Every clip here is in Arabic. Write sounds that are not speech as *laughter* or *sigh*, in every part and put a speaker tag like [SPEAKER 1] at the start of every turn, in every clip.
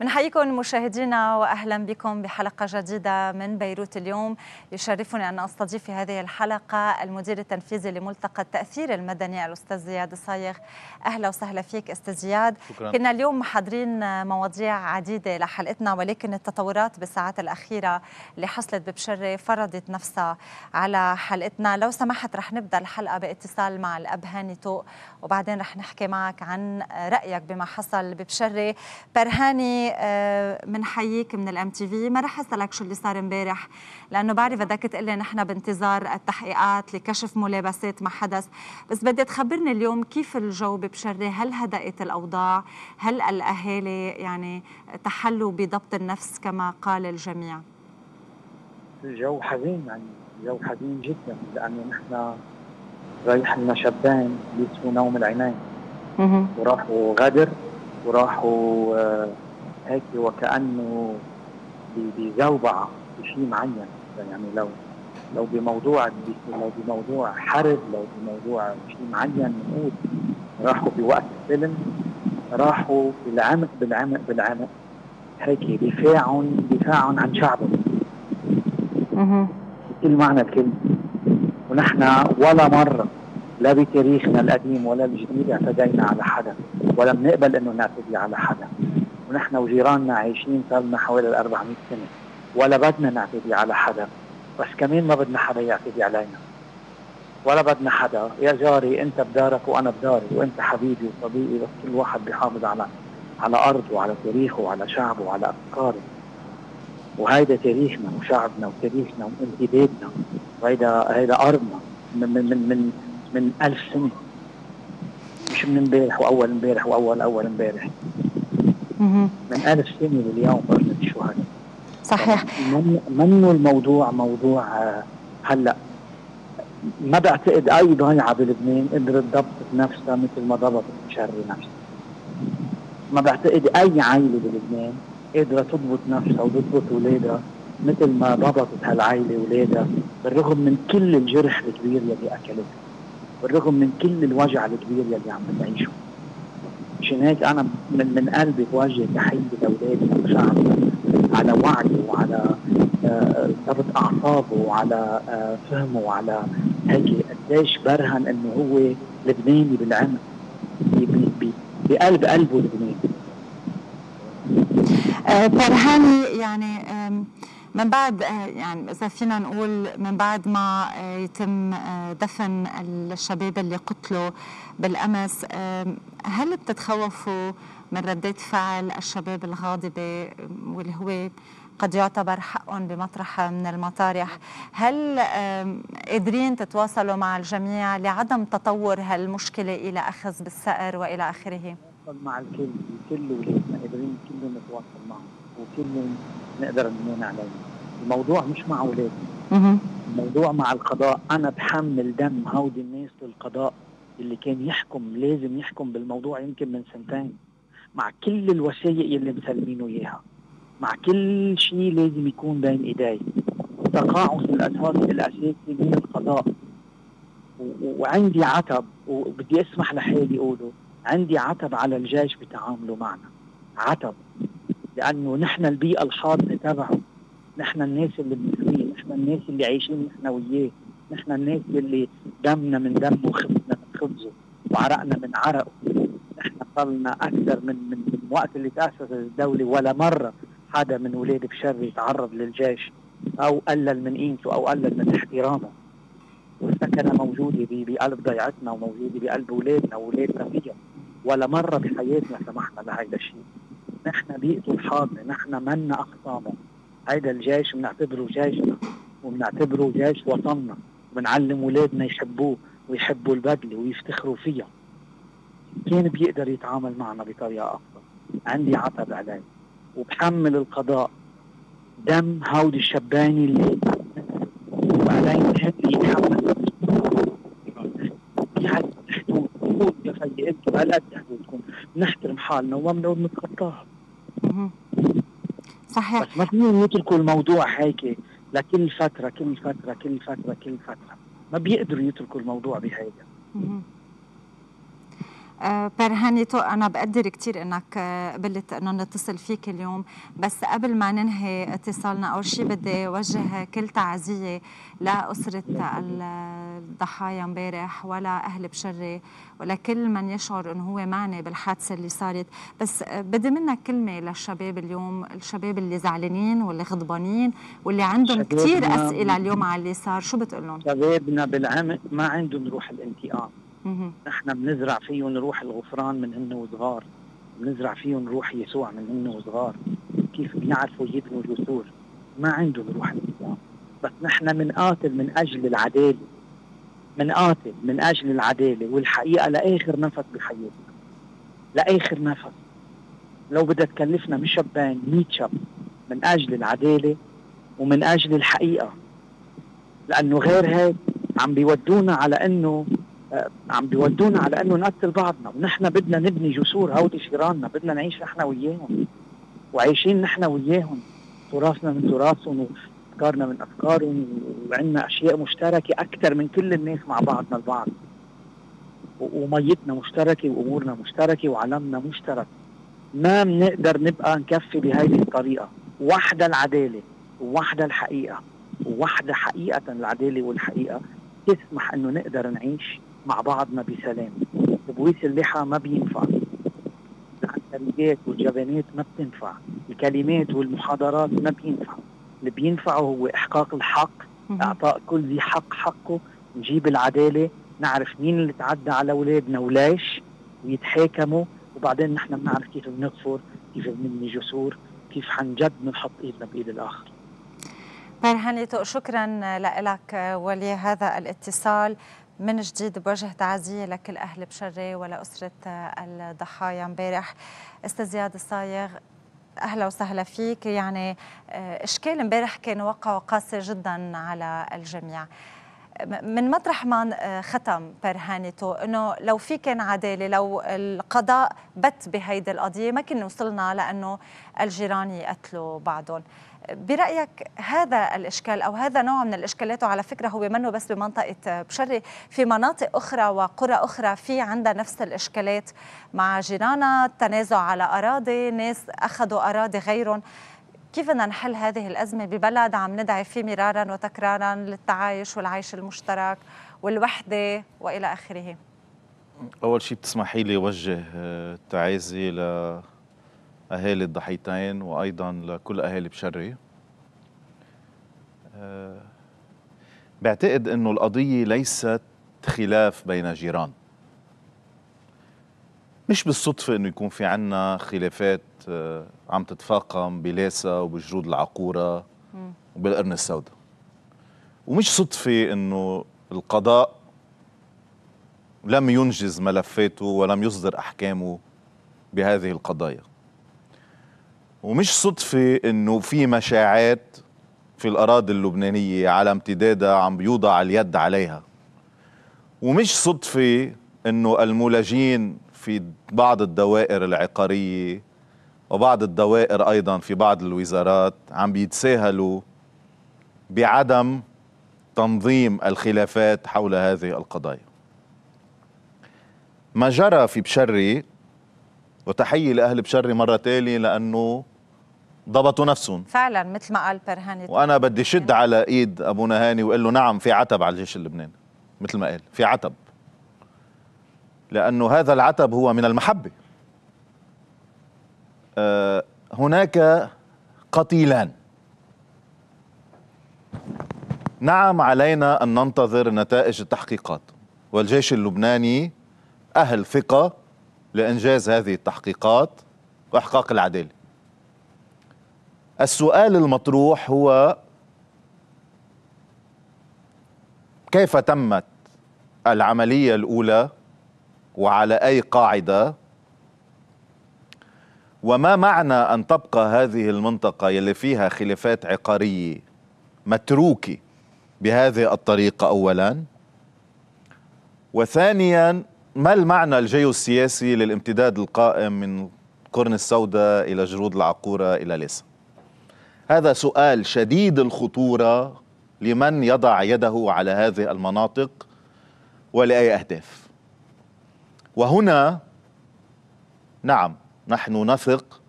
[SPEAKER 1] بنحييكم مشاهدينا واهلا بكم بحلقه جديده من بيروت اليوم يشرفني ان استضيف في هذه الحلقه المدير التنفيذي لملتقى التاثير المدني الاستاذ زياد الصايغ اهلا وسهلا فيك استاذ زياد شكرا. كنا اليوم محضرين مواضيع عديده لحلقتنا ولكن التطورات بالساعات الاخيره اللي حصلت ببشره فرضت نفسها على حلقتنا لو سمحت رح نبدا الحلقه باتصال مع الاب هاني توق وبعدين رح نحكي معك عن رايك بما حصل ببشره برهاني آه، منحييك من الام تي في ما رح اسالك شو اللي صار امبارح لانه بعرف بدك تقلي نحن بانتظار التحقيقات لكشف ملابسات ما حدث بس بدي تخبرني اليوم كيف الجو ببشري هل هدأت الاوضاع هل الاهالي يعني تحلوا بضبط النفس كما قال الجميع
[SPEAKER 2] الجو حزين يعني الجو حزين جدا لانه نحن رايح لنا شبان لبسوا نوم العينين وراحوا غدر وراحوا آه، هيك وكانه بزوبعه بشيء معين يعني لو لو بموضوع لو بموضوع حرب لو بموضوع شيء معين نقول راحوا بوقت الفيلم راحوا بالعمق بالعمق بالعمق هيك دفاع دفاع عن شعبهم بكل معنى الكلمه ونحن ولا مره لا بتاريخنا القديم ولا الجديد اعتدينا على حدا ولا بنقبل انه نعتدي على حدا ونحن وجيراننا عايشين صار لنا حوالي 400 سنه ولا بدنا نعتدي على حدا بس كمان ما بدنا حدا يعتدي علينا ولا بدنا حدا يا جاري انت بدارك وانا بداري وانت حبيبي وصديقي بس كل واحد بيحافظ على على ارضه وعلى تاريخه وعلى شعبه وعلى افكاره وهيدا تاريخنا وشعبنا وتاريخنا وانتدابنا وهيدا هيدا ارضنا من من من من, من ألف سنه مش من امبارح واول امبارح واول اول امبارح من ألف سنة لليوم رحلة الشهداء صحيح من منه الموضوع موضوع آه، هلا ما بعتقد اي ضيعه بلبنان قدرت ضبطت نفسها مثل ما ضبطت شر نفسها ما بعتقد اي عائله بلبنان قادره تضبط نفسها وتضبط اولادها مثل ما ضبطت هالعائله اولادها بالرغم من كل الجرح الكبير يلي اكلته بالرغم من كل الوجع الكبير يلي عم بتعيشه مشان هيك انا من, من قلبي بوجه تحيه لاولادي وشعبي على وعيه وعلى ضبط آه، آه، اعصابه وعلى آه، فهمه وعلى هيك قديش برهن انه هو لبناني بالعمق بقلب قلبه لبناني
[SPEAKER 1] فرحانه يعني من بعد آه، يعني اذا فينا نقول من بعد ما آه، يتم آه، دفن الشباب اللي قتلوا بالامس هل بتتخوفوا من ردات فعل الشباب الغاضبه واللي هو قد يعتبر حق بمطرح من المطارح هل قادرين تتواصلوا مع الجميع لعدم تطور هالمشكلة إلى أخذ بالثأر وإلى آخره؟ مع الكل
[SPEAKER 2] كل ولادنا قادرين كلنا نتواصل معهم وكلنا نقدر نمون عليهم الموضوع مش مع اولادنا الموضوع مع القضاء انا بحمل دم هودي الناس للقضاء اللي كان يحكم لازم يحكم بالموضوع يمكن من سنتين مع كل الوثائق اللي مسلمينه اياها مع كل شيء لازم يكون بين ايدي تقاعس الاساسي الاساسي من القضاء وعندي عتب وبدي اسمح لحالي اقوله عندي عتب على الجيش بتعامله معنا عتب لانه نحن البيئه الحاضنه تبعه نحن الناس اللي بنسويه نحن الناس اللي عايشين نحن وياه نحن الناس اللي دمنا من دمه وخبزنا من خبزه وعرقنا من عرقه نحن صرنا اكثر من, من وقت اللي تاسست الدوله ولا مره حدا من ولاد بشر يتعرض للجيش او قلل من قيمته او قلل من احترامه والسكنه موجوده بقلب ضيعتنا وموجوده بقلب اولادنا واولادنا فيها ولا مره بحياتنا سمحنا لهيدا الشيء نحن بيئه الحاضنه نحن منا اقسامه هيدا الجيش بنعتبره جيشنا وبنعتبره جيش وطننا بنعلم اولادنا يحبوه ويحبوا البدله ويفتخروا فيها كان بيقدر يتعامل معنا بطريقه افضل عندي عتب عليه وبحمل القضاء دم هودي الشباني اللي وبعدين هدي يتحمل في حد يا خيي انتوا هالقد حدودكم بنحترم حالنا وما بنقعد نتخطاها صحيح بس ما فيهم يتركوا الموضوع هيك لكل فترة كل فترة كل فترة كل فترة ما بيقدروا يتركوا الموضوع بهيدا
[SPEAKER 1] برهاني آه، تو انا بقدر كثير انك آه، قبلت انه نتصل فيك اليوم بس قبل ما ننهي اتصالنا اول شيء بدي اوجه كل تعزيه لاسره الضحايا امبارح ولا اهل بشري ولكل من يشعر انه هو معني بالحادثه اللي صارت بس آه، بدي منك كلمه للشباب اليوم الشباب اللي زعلانين واللي غضبانين واللي عندهم كثير اسئله اليوم على اللي صار شو بتقول لهم
[SPEAKER 2] شبابنا بالعمق ما عندهم روح الانتقام نحن بنزرع فيهم روح الغفران من انه صغار بنزرع فيهم روح يسوع من انه صغار كيف بيعرفوا يبنوا جسور ما عندهم روح الاسلام بس نحن بنقاتل من, اجل العداله بنقاتل من, من اجل العداله والحقيقه لاخر نفس بحياتنا لاخر نفس لو بدها تكلفنا مش شبان 100 شب من اجل العداله ومن اجل الحقيقه لانه غير هيك عم بيودونا على انه آه، عم بيودونا على انه نقتل بعضنا ونحن بدنا نبني جسور هودي جيراننا بدنا نعيش نحن وياهم وعايشين نحن وياهم تراثنا من تراثهم وافكارنا من افكارهم وعندنا اشياء مشتركه اكثر من كل الناس مع بعضنا البعض وميتنا مشتركه وامورنا مشتركه وعلمنا مشترك ما بنقدر نبقى نكفي بهذه الطريقه وحده العداله وحده الحقيقه وحده حقيقه العداله والحقيقه تسمح انه نقدر نعيش مع بعضنا بسلام تبويس اللحى ما بينفع العنتريات والجبانات ما بتنفع الكلمات والمحاضرات ما بينفع اللي بينفعه هو إحقاق الحق إعطاء كل ذي حق حقه نجيب العدالة نعرف مين اللي تعدى على أولادنا وليش ويتحاكموا وبعدين نحن بنعرف كيف بنغفر كيف بنبني جسور كيف عن جد بنحط ايدنا بايد الاخر
[SPEAKER 1] برهان شكرا لك ولهذا الاتصال من جديد بوجه تعزيه لكل اهل بشري ولاسره الضحايا امبارح استاذ زياد الصايغ اهلا وسهلا فيك يعني آه، اشكال امبارح كان وقعه قاسي جدا على الجميع من مطرح ما آه، ختم برهانته انه لو في كان عداله لو القضاء بت بهيدي القضيه ما كنا وصلنا لانه الجيران يقتلوا بعضهم برايك هذا الاشكال او هذا نوع من الاشكالات وعلى فكره هو منه بس بمنطقه بشري في مناطق اخرى وقرى اخرى في عندها نفس الاشكالات مع جيرانها تنازع على اراضي ناس اخذوا اراضي غيرهم كيف بدنا نحل هذه الازمه ببلد عم ندعي فيه مرارا وتكرارا للتعايش والعيش المشترك والوحده والى اخره
[SPEAKER 3] اول شيء بتسمحي لي وجه آه، تعازي ل أهالي الضحيتين وأيضا لكل أهالي بشري أه بعتقد أنه القضية ليست خلاف بين جيران مش بالصدفة أنه يكون في عنا خلافات آه، عم تتفاقم بلاسا وبجرود العقورة وبالقرن السوداء ومش صدفة أنه القضاء لم ينجز ملفاته ولم يصدر أحكامه بهذه القضايا ومش صدفة انه في مشاعات في الأراضي اللبنانية على امتدادها عم بيوضع اليد عليها ومش صدفة انه المولجين في بعض الدوائر العقارية وبعض الدوائر أيضا في بعض الوزارات عم بيتساهلوا بعدم تنظيم الخلافات حول هذه القضايا ما جرى في بشري وتحية لأهل بشري مرة تالي لأنه ضبطوا نفسهم
[SPEAKER 1] فعلا مثل ما قال برهان
[SPEAKER 3] وأنا بدي شد على إيد أبونا هاني وقال له نعم في عتب على الجيش اللبناني مثل ما قال في عتب لأنه هذا العتب هو من المحبة أه هناك قتيلان نعم علينا أن ننتظر نتائج التحقيقات والجيش اللبناني أهل ثقة لإنجاز هذه التحقيقات وإحقاق العدالة السؤال المطروح هو كيف تمت العملية الأولى وعلى أي قاعدة وما معنى أن تبقى هذه المنطقة يلي فيها خلافات عقارية متروكة بهذه الطريقة أولا وثانيا ما المعنى الجيوسياسي للامتداد القائم من قرن السوداء إلى جرود العقورة إلى ليس هذا سؤال شديد الخطورة لمن يضع يده على هذه المناطق ولأي أهداف وهنا نعم نحن نثق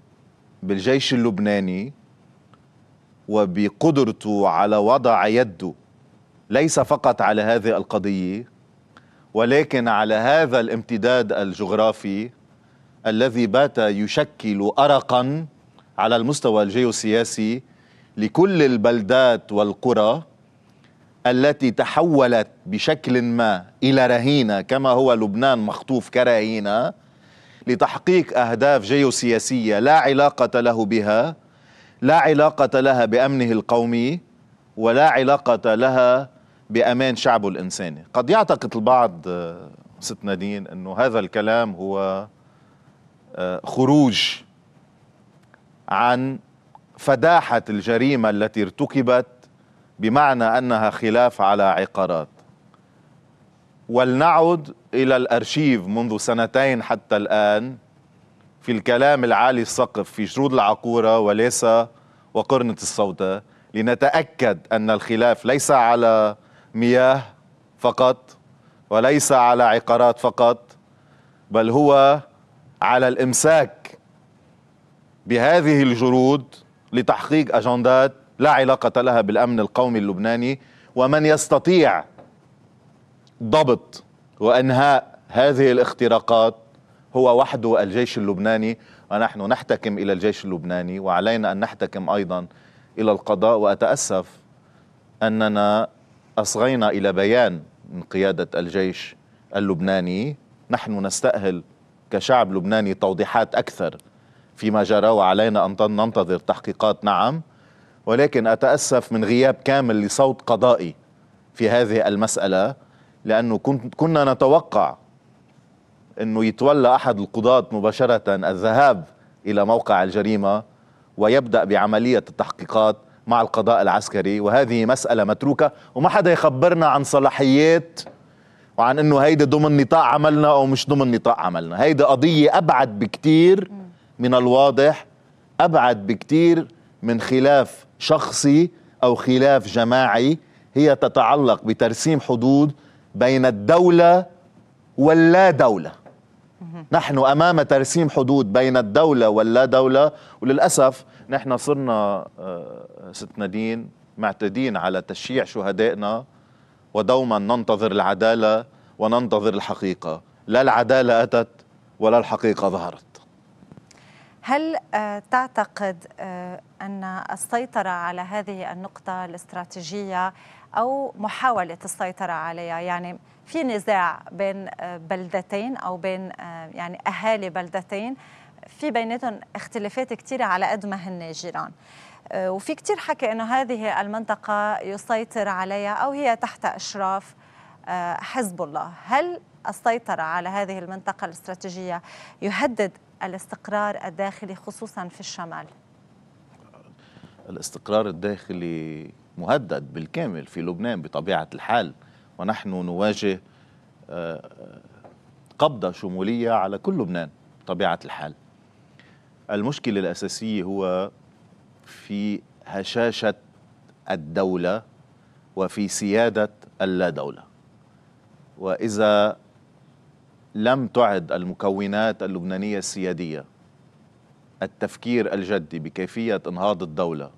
[SPEAKER 3] بالجيش اللبناني وبقدرته على وضع يده ليس فقط على هذه القضية ولكن على هذا الامتداد الجغرافي الذي بات يشكل أرقا على المستوى الجيوسياسي لكل البلدات والقرى التي تحولت بشكل ما إلى رهينة كما هو لبنان مخطوف كرهينة لتحقيق أهداف جيوسياسية لا علاقة له بها لا علاقة لها بأمنه القومي ولا علاقة لها بامان شعبه الانساني قد يعتقد البعض آه، ست نادين انه هذا الكلام هو آه، خروج عن فداحه الجريمه التي ارتكبت بمعنى انها خلاف على عقارات ولنعد الى الارشيف منذ سنتين حتى الان في الكلام العالي السقف في جرود العقوره وليس وقرنه السوداء لنتاكد ان الخلاف ليس على مياه فقط وليس على عقارات فقط بل هو على الامساك بهذه الجرود لتحقيق اجندات لا علاقه لها بالامن القومي اللبناني ومن يستطيع ضبط وانهاء هذه الاختراقات هو وحده الجيش اللبناني ونحن نحتكم الى الجيش اللبناني وعلينا ان نحتكم ايضا الى القضاء واتاسف اننا أصغينا إلى بيان من قيادة الجيش اللبناني نحن نستأهل كشعب لبناني توضيحات أكثر فيما جرى وعلينا أن ننتظر تحقيقات نعم ولكن أتأسف من غياب كامل لصوت قضائي في هذه المسألة لأنه كنا نتوقع أنه يتولى أحد القضاة مباشرة الذهاب إلى موقع الجريمة ويبدأ بعملية التحقيقات مع القضاء العسكري وهذه مسألة متروكة وما حدا يخبرنا عن صلاحيات وعن انه هيدا ضمن نطاق عملنا او مش ضمن نطاق عملنا هيدا قضية ابعد بكتير من الواضح ابعد بكتير من خلاف شخصي او خلاف جماعي هي تتعلق بترسيم حدود بين الدولة واللا دولة نحن امام ترسيم حدود بين الدوله واللا دوله وللاسف نحن صرنا آه، ست نادين معتدين على تشييع شهدائنا ودوما ننتظر العدالة وننتظر الحقيقة لا العدالة أتت ولا الحقيقة ظهرت
[SPEAKER 1] هل آه، تعتقد آه، أن السيطرة على هذه النقطة الاستراتيجية أو محاولة السيطرة عليها يعني في نزاع بين آه، بلدتين أو بين يعني أهالي بلدتين في بيناتهم اختلافات كثيرة على قد ما هن جيران آه، وفي كثير حكي أنه هذه المنطقة يسيطر عليها أو هي تحت إشراف آه، حزب الله هل السيطرة على هذه المنطقة الاستراتيجية يهدد الاستقرار الداخلي خصوصا في الشمال
[SPEAKER 3] الاستقرار الداخلي مهدد بالكامل في لبنان بطبيعة الحال ونحن نواجه آه، قبضة شمولية على كل لبنان بطبيعة الحال المشكلة الأساسية هو في هشاشه الدوله وفي سياده اللا دوله واذا لم تعد المكونات اللبنانيه السياديه التفكير الجدي بكيفيه انهاض الدوله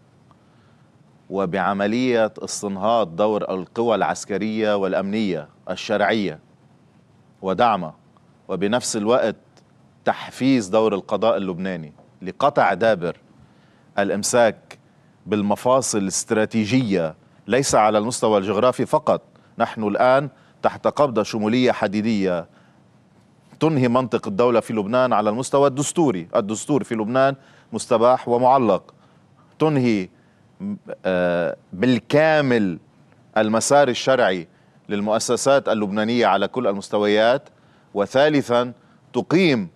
[SPEAKER 3] وبعمليه استنهاض دور القوى العسكريه والامنيه الشرعيه ودعمها وبنفس الوقت تحفيز دور القضاء اللبناني لقطع دابر الامساك بالمفاصل الاستراتيجيه ليس على المستوى الجغرافي فقط نحن الان تحت قبضه شموليه حديديه تنهي منطق الدوله في لبنان على المستوى الدستوري الدستور في لبنان مستباح ومعلق تنهي آه، بالكامل المسار الشرعي للمؤسسات اللبنانيه على كل المستويات وثالثا تقيم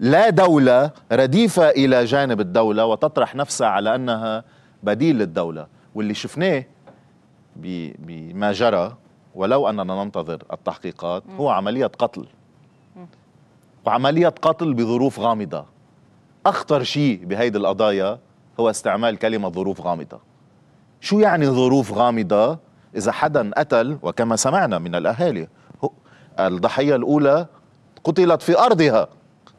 [SPEAKER 3] لا دولة رديفة إلى جانب الدولة وتطرح نفسها على أنها بديل للدولة واللي شفناه بما جرى ولو أننا ننتظر التحقيقات هو عملية قتل وعملية قتل بظروف غامضة أخطر شيء بهيدي القضايا هو استعمال كلمة ظروف غامضة شو يعني ظروف غامضة إذا حدا قتل وكما سمعنا من الأهالي الضحية الأولى قتلت في أرضها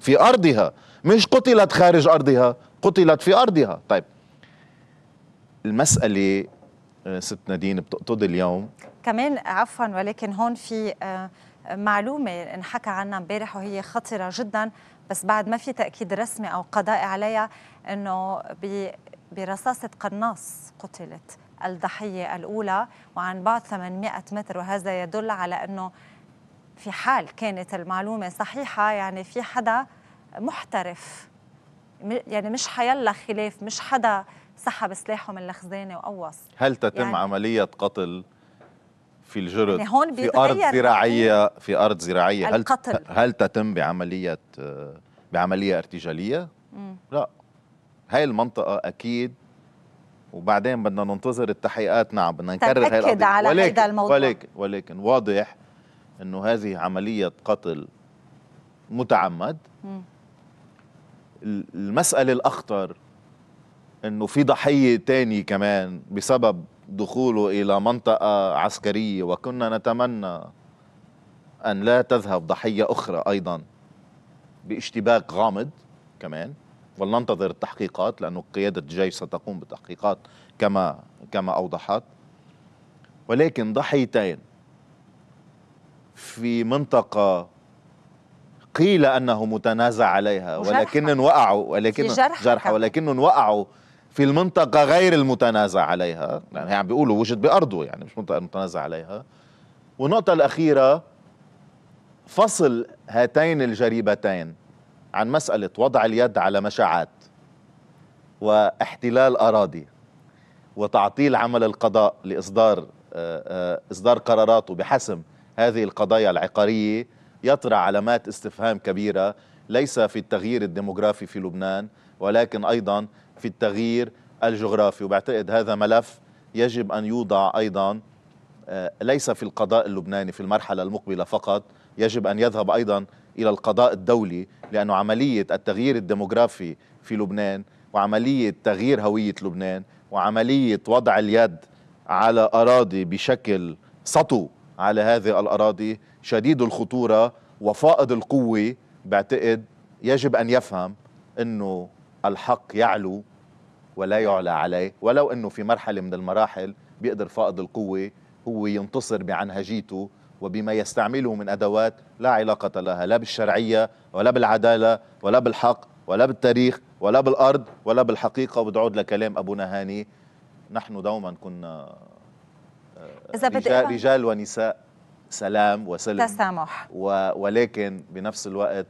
[SPEAKER 3] في أرضها مش قتلت خارج أرضها قتلت في أرضها طيب المسألة آه، ست نادين بتقتضي اليوم
[SPEAKER 1] كمان عفوا ولكن هون في آه، معلومة انحكى عنها امبارح وهي خطرة جدا بس بعد ما في تأكيد رسمي أو قضاء عليها أنه برصاصة قناص قتلت الضحية الأولى وعن بعد 800 متر وهذا يدل على أنه في حال كانت المعلومة صحيحة يعني في حدا محترف يعني مش حيلا خلاف مش حدا سحب سلاحه من الخزانة وقوص
[SPEAKER 3] هل تتم يعني عملية قتل في الجرد يعني هون في أرض زراعية في أرض زراعية القتل. هل هل تتم بعملية بعملية ارتجالية؟ مم. لا هاي المنطقة أكيد وبعدين بدنا ننتظر التحقيقات نعم بدنا نكرر هاي القضية على ولكن, الموضوع. ولكن ولكن واضح انه هذه عمليه قتل متعمد المساله الاخطر انه في ضحيه تاني كمان بسبب دخوله الى منطقه عسكريه وكنا نتمنى ان لا تذهب ضحيه اخرى ايضا باشتباك غامض كمان ولننتظر التحقيقات لانه قياده الجيش ستقوم بالتحقيقات كما كما اوضحت ولكن ضحيتين في منطقة قيل أنه متنازع عليها ولكن وقعوا ولكن جرح ولكن وقعوا في المنطقة غير المتنازع عليها يعني عم بيقولوا وجد بأرضه يعني مش منطقة متنازع عليها والنقطة الأخيرة فصل هاتين الجريبتين عن مسألة وضع اليد على مشاعات واحتلال أراضي وتعطيل عمل القضاء لإصدار آه، آه، إصدار قراراته بحسم هذه القضايا العقارية يطرح علامات استفهام كبيرة ليس في التغيير الديموغرافي في لبنان ولكن أيضا في التغيير الجغرافي وبعتقد هذا ملف يجب أن يوضع أيضا آه، ليس في القضاء اللبناني في المرحلة المقبلة فقط يجب أن يذهب أيضا إلى القضاء الدولي لأن عملية التغيير الديموغرافي في لبنان وعملية تغيير هوية لبنان وعملية وضع اليد على أراضي بشكل سطو على هذه الأراضي شديد الخطورة وفائض القوة بعتقد يجب أن يفهم أنه الحق يعلو ولا يعلى عليه ولو أنه في مرحلة من المراحل بيقدر فائض القوة هو ينتصر بعنهجيته وبما يستعمله من أدوات لا علاقة لها لا بالشرعية ولا بالعدالة ولا بالحق ولا بالتاريخ ولا بالأرض ولا بالحقيقة وبدعود لكلام أبو نهاني نحن دوما كنا إذا رجال, رجال ونساء سلام وسلم
[SPEAKER 1] تسامح
[SPEAKER 3] و ولكن بنفس الوقت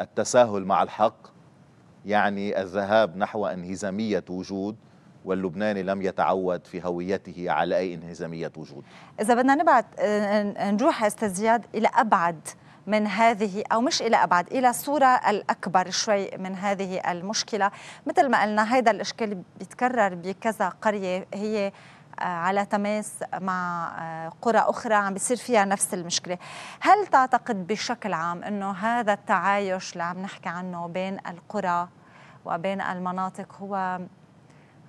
[SPEAKER 3] التساهل مع الحق يعني الذهاب نحو انهزامية وجود واللبناني لم يتعود في هويته على أي انهزامية وجود
[SPEAKER 1] إذا بدنا نبعد آه، آه، آه، نروح أستاذ زياد إلى أبعد من هذه أو مش إلى أبعد إلى صورة الأكبر شوي من هذه المشكلة مثل ما قلنا هذا الإشكال بيتكرر بكذا قرية هي على تماس مع آه، قرى أخرى عم بيصير فيها نفس المشكلة هل تعتقد بشكل عام أنه هذا التعايش اللي عم نحكي عنه بين القرى وبين المناطق هو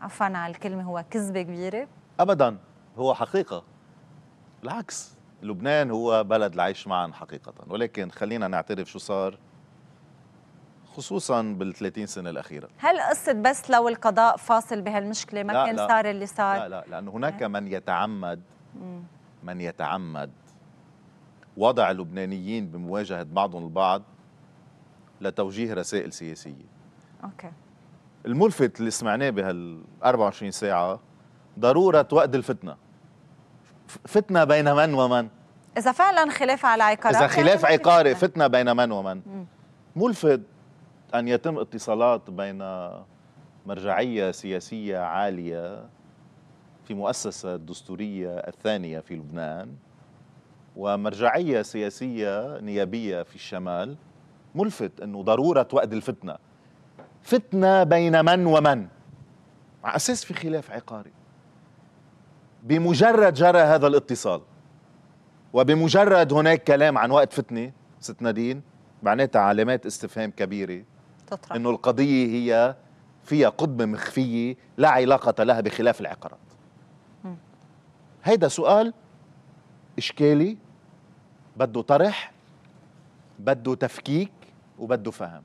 [SPEAKER 1] عفوا على الكلمة هو كذبة كبيرة؟
[SPEAKER 3] أبدا هو حقيقة العكس لبنان هو بلد العيش معا حقيقة ولكن خلينا نعترف شو صار خصوصا بال 30 سنه الاخيره
[SPEAKER 1] هل قصه بس لو القضاء فاصل بهالمشكله ما لا كان لا صار اللي صار لا لا
[SPEAKER 3] لانه هناك إيه. من يتعمد من يتعمد وضع اللبنانيين بمواجهه بعضهم البعض لتوجيه رسائل سياسيه اوكي الملفت اللي سمعناه بهال 24 ساعه ضروره وقت الفتنه فتنه بين من ومن
[SPEAKER 1] اذا فعلا خلاف على عقاري اذا
[SPEAKER 3] خلاف عقاري فتنه بين من ومن ملفت أن يتم اتصالات بين مرجعية سياسية عالية في مؤسسة الدستورية الثانية في لبنان ومرجعية سياسية نيابية في الشمال ملفت أنه ضرورة وقت الفتنة فتنة بين من ومن على أساس في خلاف عقاري بمجرد جرى هذا الاتصال وبمجرد هناك كلام عن وقت فتنة ست نادين معناتها علامات استفهام كبيرة تطرح انه القضيه هي فيها قضبه مخفيه لا علاقه لها بخلاف العقارات هيدا سؤال اشكالي بده طرح بده تفكيك وبده فهم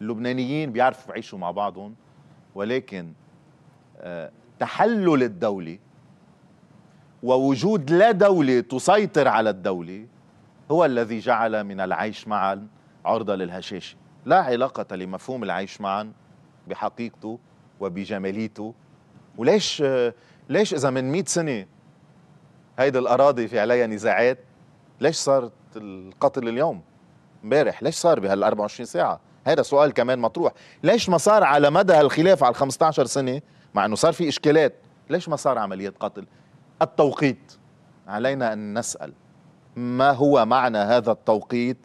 [SPEAKER 3] اللبنانيين بيعرفوا يعيشوا مع بعضهم ولكن آه، تحلل الدولة ووجود لا دولة تسيطر على الدولة هو الذي جعل من العيش معا عرضة للهشاشة لا علاقة لمفهوم العيش معا بحقيقته وبجماليته وليش ليش إذا من 100 سنة هيدي الأراضي في عليها نزاعات ليش صارت القتل اليوم امبارح ليش صار بهال 24 ساعة هذا سؤال كمان مطروح ليش ما صار على مدى الخلاف على 15 سنة مع أنه صار في إشكالات ليش ما صار عملية قتل التوقيت علينا أن نسأل ما هو معنى هذا التوقيت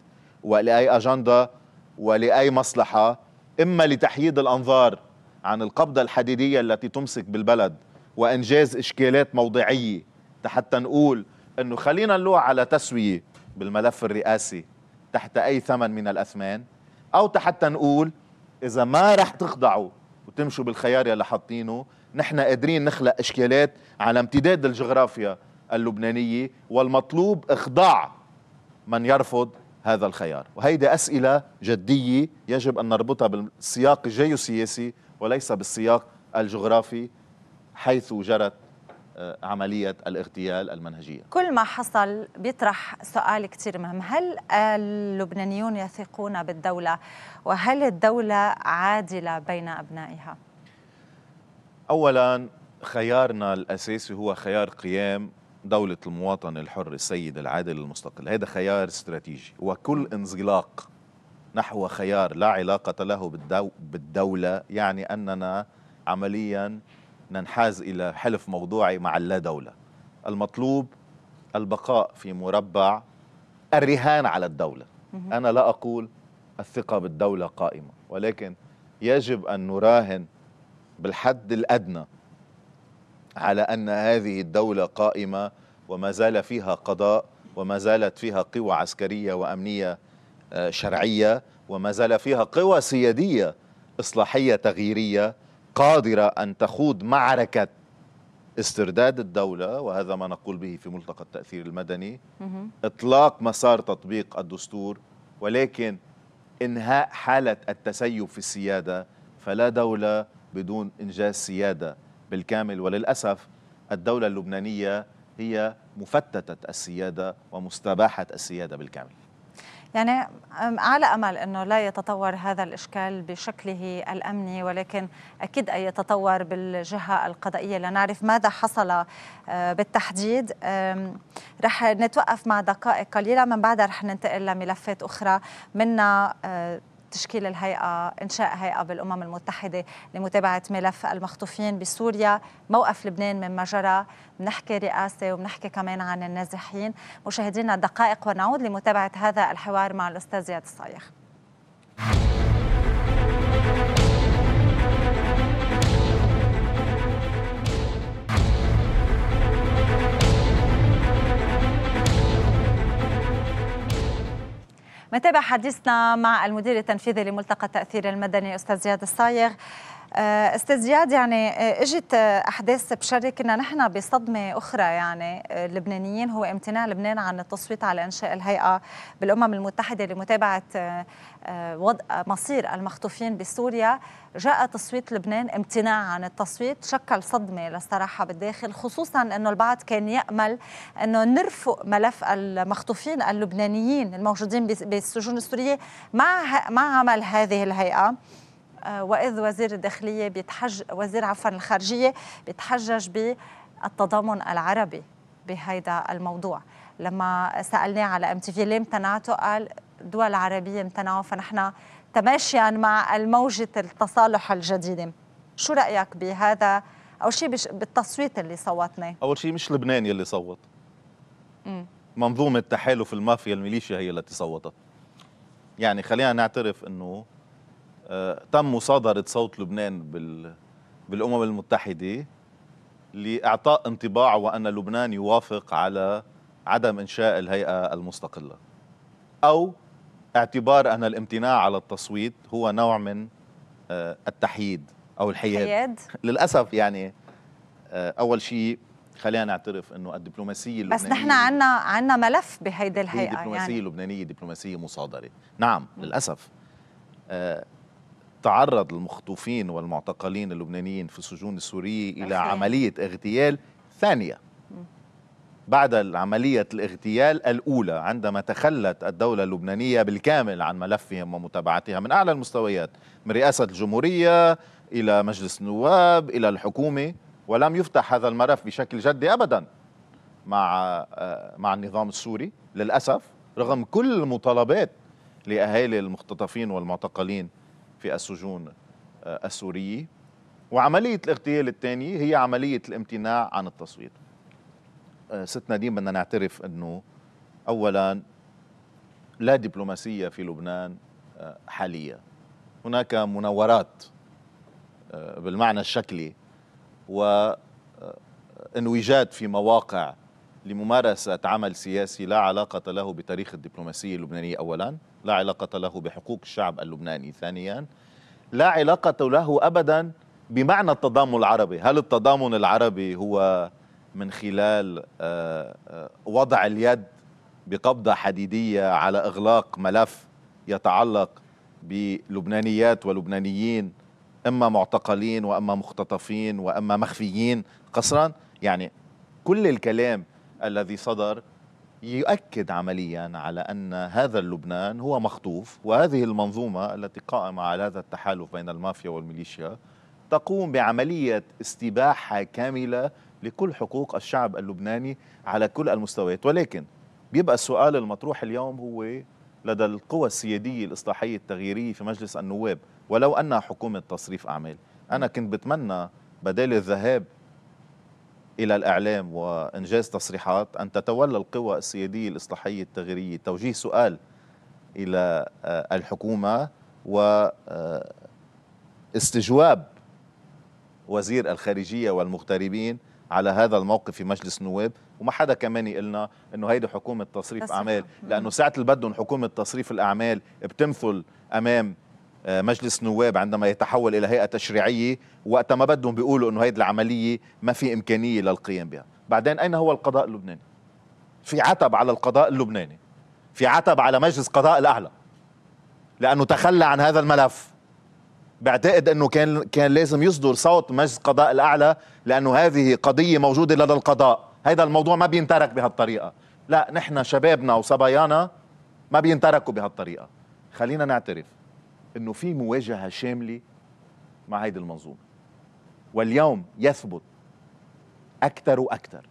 [SPEAKER 3] ولأي أجندة ولأي مصلحة إما لتحييد الأنظار عن القبضة الحديدية التي تمسك بالبلد وإنجاز إشكالات موضعية حتى نقول أنه خلينا نلوع على تسوية بالملف الرئاسي تحت أي ثمن من الأثمان أو حتى نقول إذا ما رح تخضعوا وتمشوا بالخيار يلي حاطينه نحن قادرين نخلق إشكالات على امتداد الجغرافيا اللبنانية والمطلوب إخضاع من يرفض هذا الخيار وهيدي أسئلة جدية يجب أن نربطها بالسياق الجيوسياسي وليس بالسياق الجغرافي حيث جرت آه، عملية الاغتيال المنهجية
[SPEAKER 1] كل ما حصل بيطرح سؤال كتير مهم هل اللبنانيون يثقون بالدولة وهل الدولة عادلة بين أبنائها؟
[SPEAKER 3] أولا خيارنا الأساسي هو خيار قيام دولة المواطن الحر السيد العادل المستقل هذا خيار استراتيجي وكل انزلاق نحو خيار لا علاقة له بالدو بالدولة يعني أننا عمليا ننحاز إلى حلف موضوعي مع اللا دولة المطلوب البقاء في مربع الرهان على الدولة أنا لا أقول الثقة بالدولة قائمة ولكن يجب أن نراهن بالحد الأدنى على أن هذه الدولة قائمة وما زال فيها قضاء وما زالت فيها قوى عسكرية وأمنية آه، شرعية وما زال فيها قوى سيادية إصلاحية تغييرية قادرة أن تخوض معركة استرداد الدولة وهذا ما نقول به في ملتقى التأثير المدني إطلاق مسار تطبيق الدستور ولكن إنهاء حالة التسيب في السيادة فلا دولة بدون إنجاز سيادة بالكامل وللأسف الدولة اللبنانية هي مفتتة السيادة ومستباحة السيادة بالكامل
[SPEAKER 1] يعني على امل انه لا يتطور هذا الاشكال بشكله الامني ولكن اكيد ان يتطور بالجهه القضائيه لنعرف ماذا حصل آه، بالتحديد رح نتوقف مع دقائق قليله من بعدها رح ننتقل لملفات اخرى منها آه، تشكيل الهيئة إنشاء هيئة بالأمم المتحدة لمتابعة ملف المخطوفين بسوريا موقف لبنان مما جرى بنحكي رئاسة وبنحكي كمان عن النازحين مشاهدينا دقائق ونعود لمتابعة هذا الحوار مع الأستاذ زياد الصايخ نتابع حديثنا مع المدير التنفيذي لملتقى التأثير المدني أستاذ زياد الصايغ آه، استاذ زياد يعني آه، اجت آه، احداث بشري كنا نحن بصدمه اخرى يعني اللبنانيين هو امتناع لبنان عن التصويت على انشاء الهيئه بالامم المتحده لمتابعه وضع مصير المخطوفين بسوريا جاء تصويت لبنان امتناع عن التصويت شكل صدمه للصراحه بالداخل خصوصا انه البعض كان يامل انه نرفق ملف المخطوفين اللبنانيين الموجودين بالسجون السوريه مع مع عمل هذه الهيئه واذ وزير الداخليه بيتحج وزير عفوا الخارجيه بيتحجج بالتضامن العربي بهذا الموضوع لما سالناه على ام تي في ليه امتنعتوا قال دول عربيه امتنعوا فنحن تماشيا مع الموجه التصالح الجديده شو رايك بهذا او شيء بالتصويت اللي صوتناه
[SPEAKER 3] اول شيء مش لبنان يلي صوت مم. منظومه تحالف المافيا الميليشيا هي التي صوتت يعني خلينا نعترف انه آه، تم مصادرة صوت لبنان بال بالأمم المتحدة لإعطاء انطباع وأن لبنان يوافق على عدم إنشاء الهيئة المستقلة أو اعتبار أن الامتناع على التصويت هو نوع من آه، التحييد أو الحياد حياد. للأسف يعني آه، أول شيء خلينا نعترف انه الدبلوماسيه اللبنانيه بس نحن عنا,
[SPEAKER 1] عنا ملف بهيدي الهيئه الدبلوماسيه يعني.
[SPEAKER 3] اللبنانيه دبلوماسيه مصادره نعم للاسف تعرض المخطوفين والمعتقلين اللبنانيين في السجون السورية إلى عملية اغتيال ثانية بعد عملية الاغتيال الأولى عندما تخلت الدولة اللبنانية بالكامل عن ملفهم ومتابعتها من أعلى المستويات من رئاسة الجمهورية إلى مجلس النواب إلى الحكومة ولم يفتح هذا الملف بشكل جدي أبدا مع آه، مع النظام السوري للأسف رغم كل المطالبات لأهالي المختطفين والمعتقلين في السجون آه، السورية وعملية الاغتيال الثانية هي عملية الامتناع عن التصويت آه، ست نديم بدنا نعترف أنه أولا لا دبلوماسية في لبنان آه، حاليا هناك مناورات بالمعنى الشكلي وانوجاد في مواقع لممارسة عمل سياسي لا علاقة له بتاريخ الدبلوماسية اللبنانية أولاً لا علاقة له بحقوق الشعب اللبناني ثانيا لا علاقة له أبدا بمعنى التضامن العربي هل التضامن العربي هو من خلال آه، آه، وضع اليد بقبضة حديدية على إغلاق ملف يتعلق بلبنانيات ولبنانيين إما معتقلين وإما مختطفين وإما مخفيين قصرا يعني كل الكلام الذي صدر يؤكد عمليا على أن هذا اللبنان هو مخطوف وهذه المنظومة التي قائمة على هذا التحالف بين المافيا والميليشيا تقوم بعملية استباحة كاملة لكل حقوق الشعب اللبناني على كل المستويات ولكن بيبقى السؤال المطروح اليوم هو لدى القوى السيادية الإصلاحية التغييرية في مجلس النواب ولو أنها حكومة تصريف أعمال أنا نعم. كنت بتمنى بدال الذهاب إلى الإعلام وإنجاز تصريحات أن تتولى القوى السيادية الإصلاحية التغييرية توجيه سؤال إلى آه، الحكومة واستجواب آه، وزير الخارجية والمغتربين على هذا الموقف في مجلس النواب وما حدا كمان يقلنا انه هيدي حكومه تصريف اعمال لانه ساعه اللي بدهم حكومه تصريف الاعمال بتمثل امام مجلس نواب عندما يتحول الى هيئه تشريعيه وقت ما بدهم بيقولوا انه هيدي العمليه ما في امكانيه للقيام بها بعدين اين هو القضاء اللبناني في عتب على القضاء اللبناني في عتب على مجلس قضاء الاعلى لانه تخلى عن هذا الملف بعتقد انه كان كان لازم يصدر صوت مجلس قضاء الاعلى لانه هذه قضيه موجوده لدى القضاء هذا الموضوع ما بينترك بهالطريقه لا نحن شبابنا وصبايانا ما بينتركوا بهالطريقه خلينا نعترف انه في مواجهه شامله مع هيدي المنظومه واليوم يثبت اكثر واكثر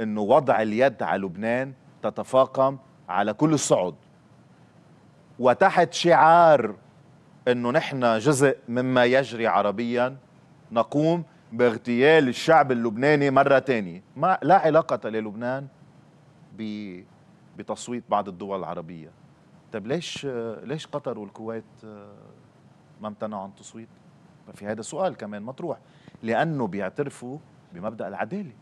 [SPEAKER 3] انه وضع اليد على لبنان تتفاقم على كل الصعد وتحت شعار انه نحن جزء مما يجري عربيا نقوم باغتيال الشعب اللبناني مره ثانيه ما لا علاقه للبنان بتصويت بعض الدول العربيه طب ليش ليش قطر والكويت آه، ما امتنعوا عن التصويت؟ في هذا سؤال كمان مطروح لانه بيعترفوا بمبدا العداله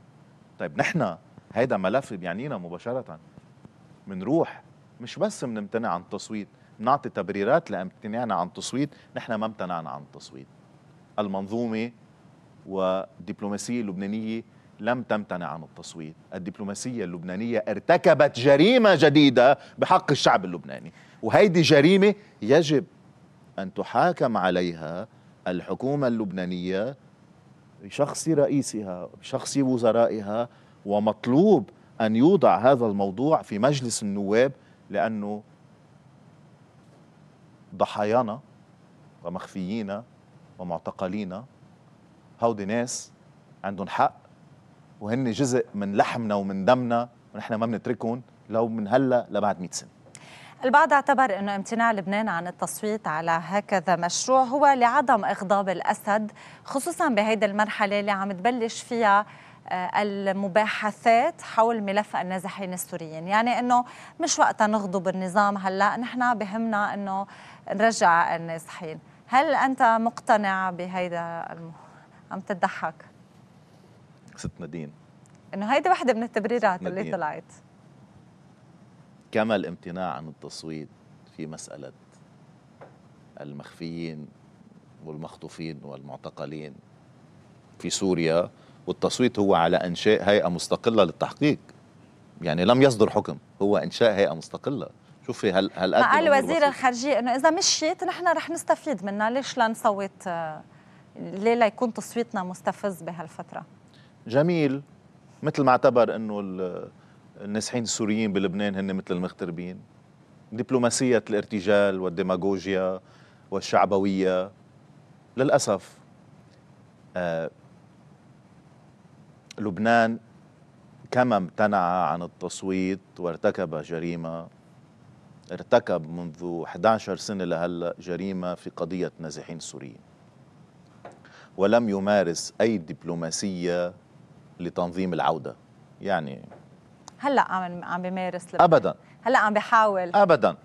[SPEAKER 3] طيب نحن هذا ملف بيعنينا مباشره بنروح مش بس بنمتنع عن التصويت بنعطي تبريرات لامتناعنا عن التصويت نحن ما امتنعنا عن التصويت المنظومه والدبلوماسيه اللبنانيه لم تمتنع عن التصويت الدبلوماسية اللبنانية ارتكبت جريمة جديدة بحق الشعب اللبناني وهيدي جريمة يجب أن تحاكم عليها الحكومة اللبنانية بشخص رئيسها بشخص وزرائها ومطلوب أن يوضع هذا الموضوع في مجلس النواب لأنه ضحايانا ومخفيينا ومعتقلينا هودي ناس عندهم حق وهن جزء من لحمنا ومن دمنا ونحن ما بنتركهم لو من هلا لبعد 100 سنه
[SPEAKER 1] البعض اعتبر انه امتناع لبنان عن التصويت على هكذا مشروع هو لعدم اغضاب الاسد خصوصا بهيدي المرحله اللي عم تبلش فيها آه، المباحثات حول ملف النازحين السوريين يعني انه مش وقتها نغضب النظام هلا نحن بهمنا انه نرجع النازحين هل انت مقتنع بهيدا الم... عم تضحك ست نادين انه هيدي وحده من التبريرات اللي طلعت
[SPEAKER 3] كما الامتناع عن التصويت في مساله المخفيين والمخطوفين والمعتقلين في سوريا والتصويت هو على انشاء هيئه مستقله للتحقيق يعني لم يصدر حكم هو انشاء هيئه مستقله شوفي هل هل مع الوزير
[SPEAKER 1] الخارجيه انه اذا مشيت نحن رح نستفيد منها ليش لا نصوت آه، ليه ليكون تصويتنا مستفز بهالفتره
[SPEAKER 3] جميل مثل ما اعتبر انه النازحين السوريين بلبنان هن مثل المغتربين دبلوماسية الارتجال والديماغوجيا والشعبوية للأسف آه لبنان كما امتنع عن التصويت وارتكب جريمة ارتكب منذ 11 سنة لهلا جريمة في قضية نازحين سوريين ولم يمارس أي دبلوماسية لتنظيم العودة يعني
[SPEAKER 1] هلا عم عم بمارس لبنان. ابدا هلا عم بحاول
[SPEAKER 3] ابدا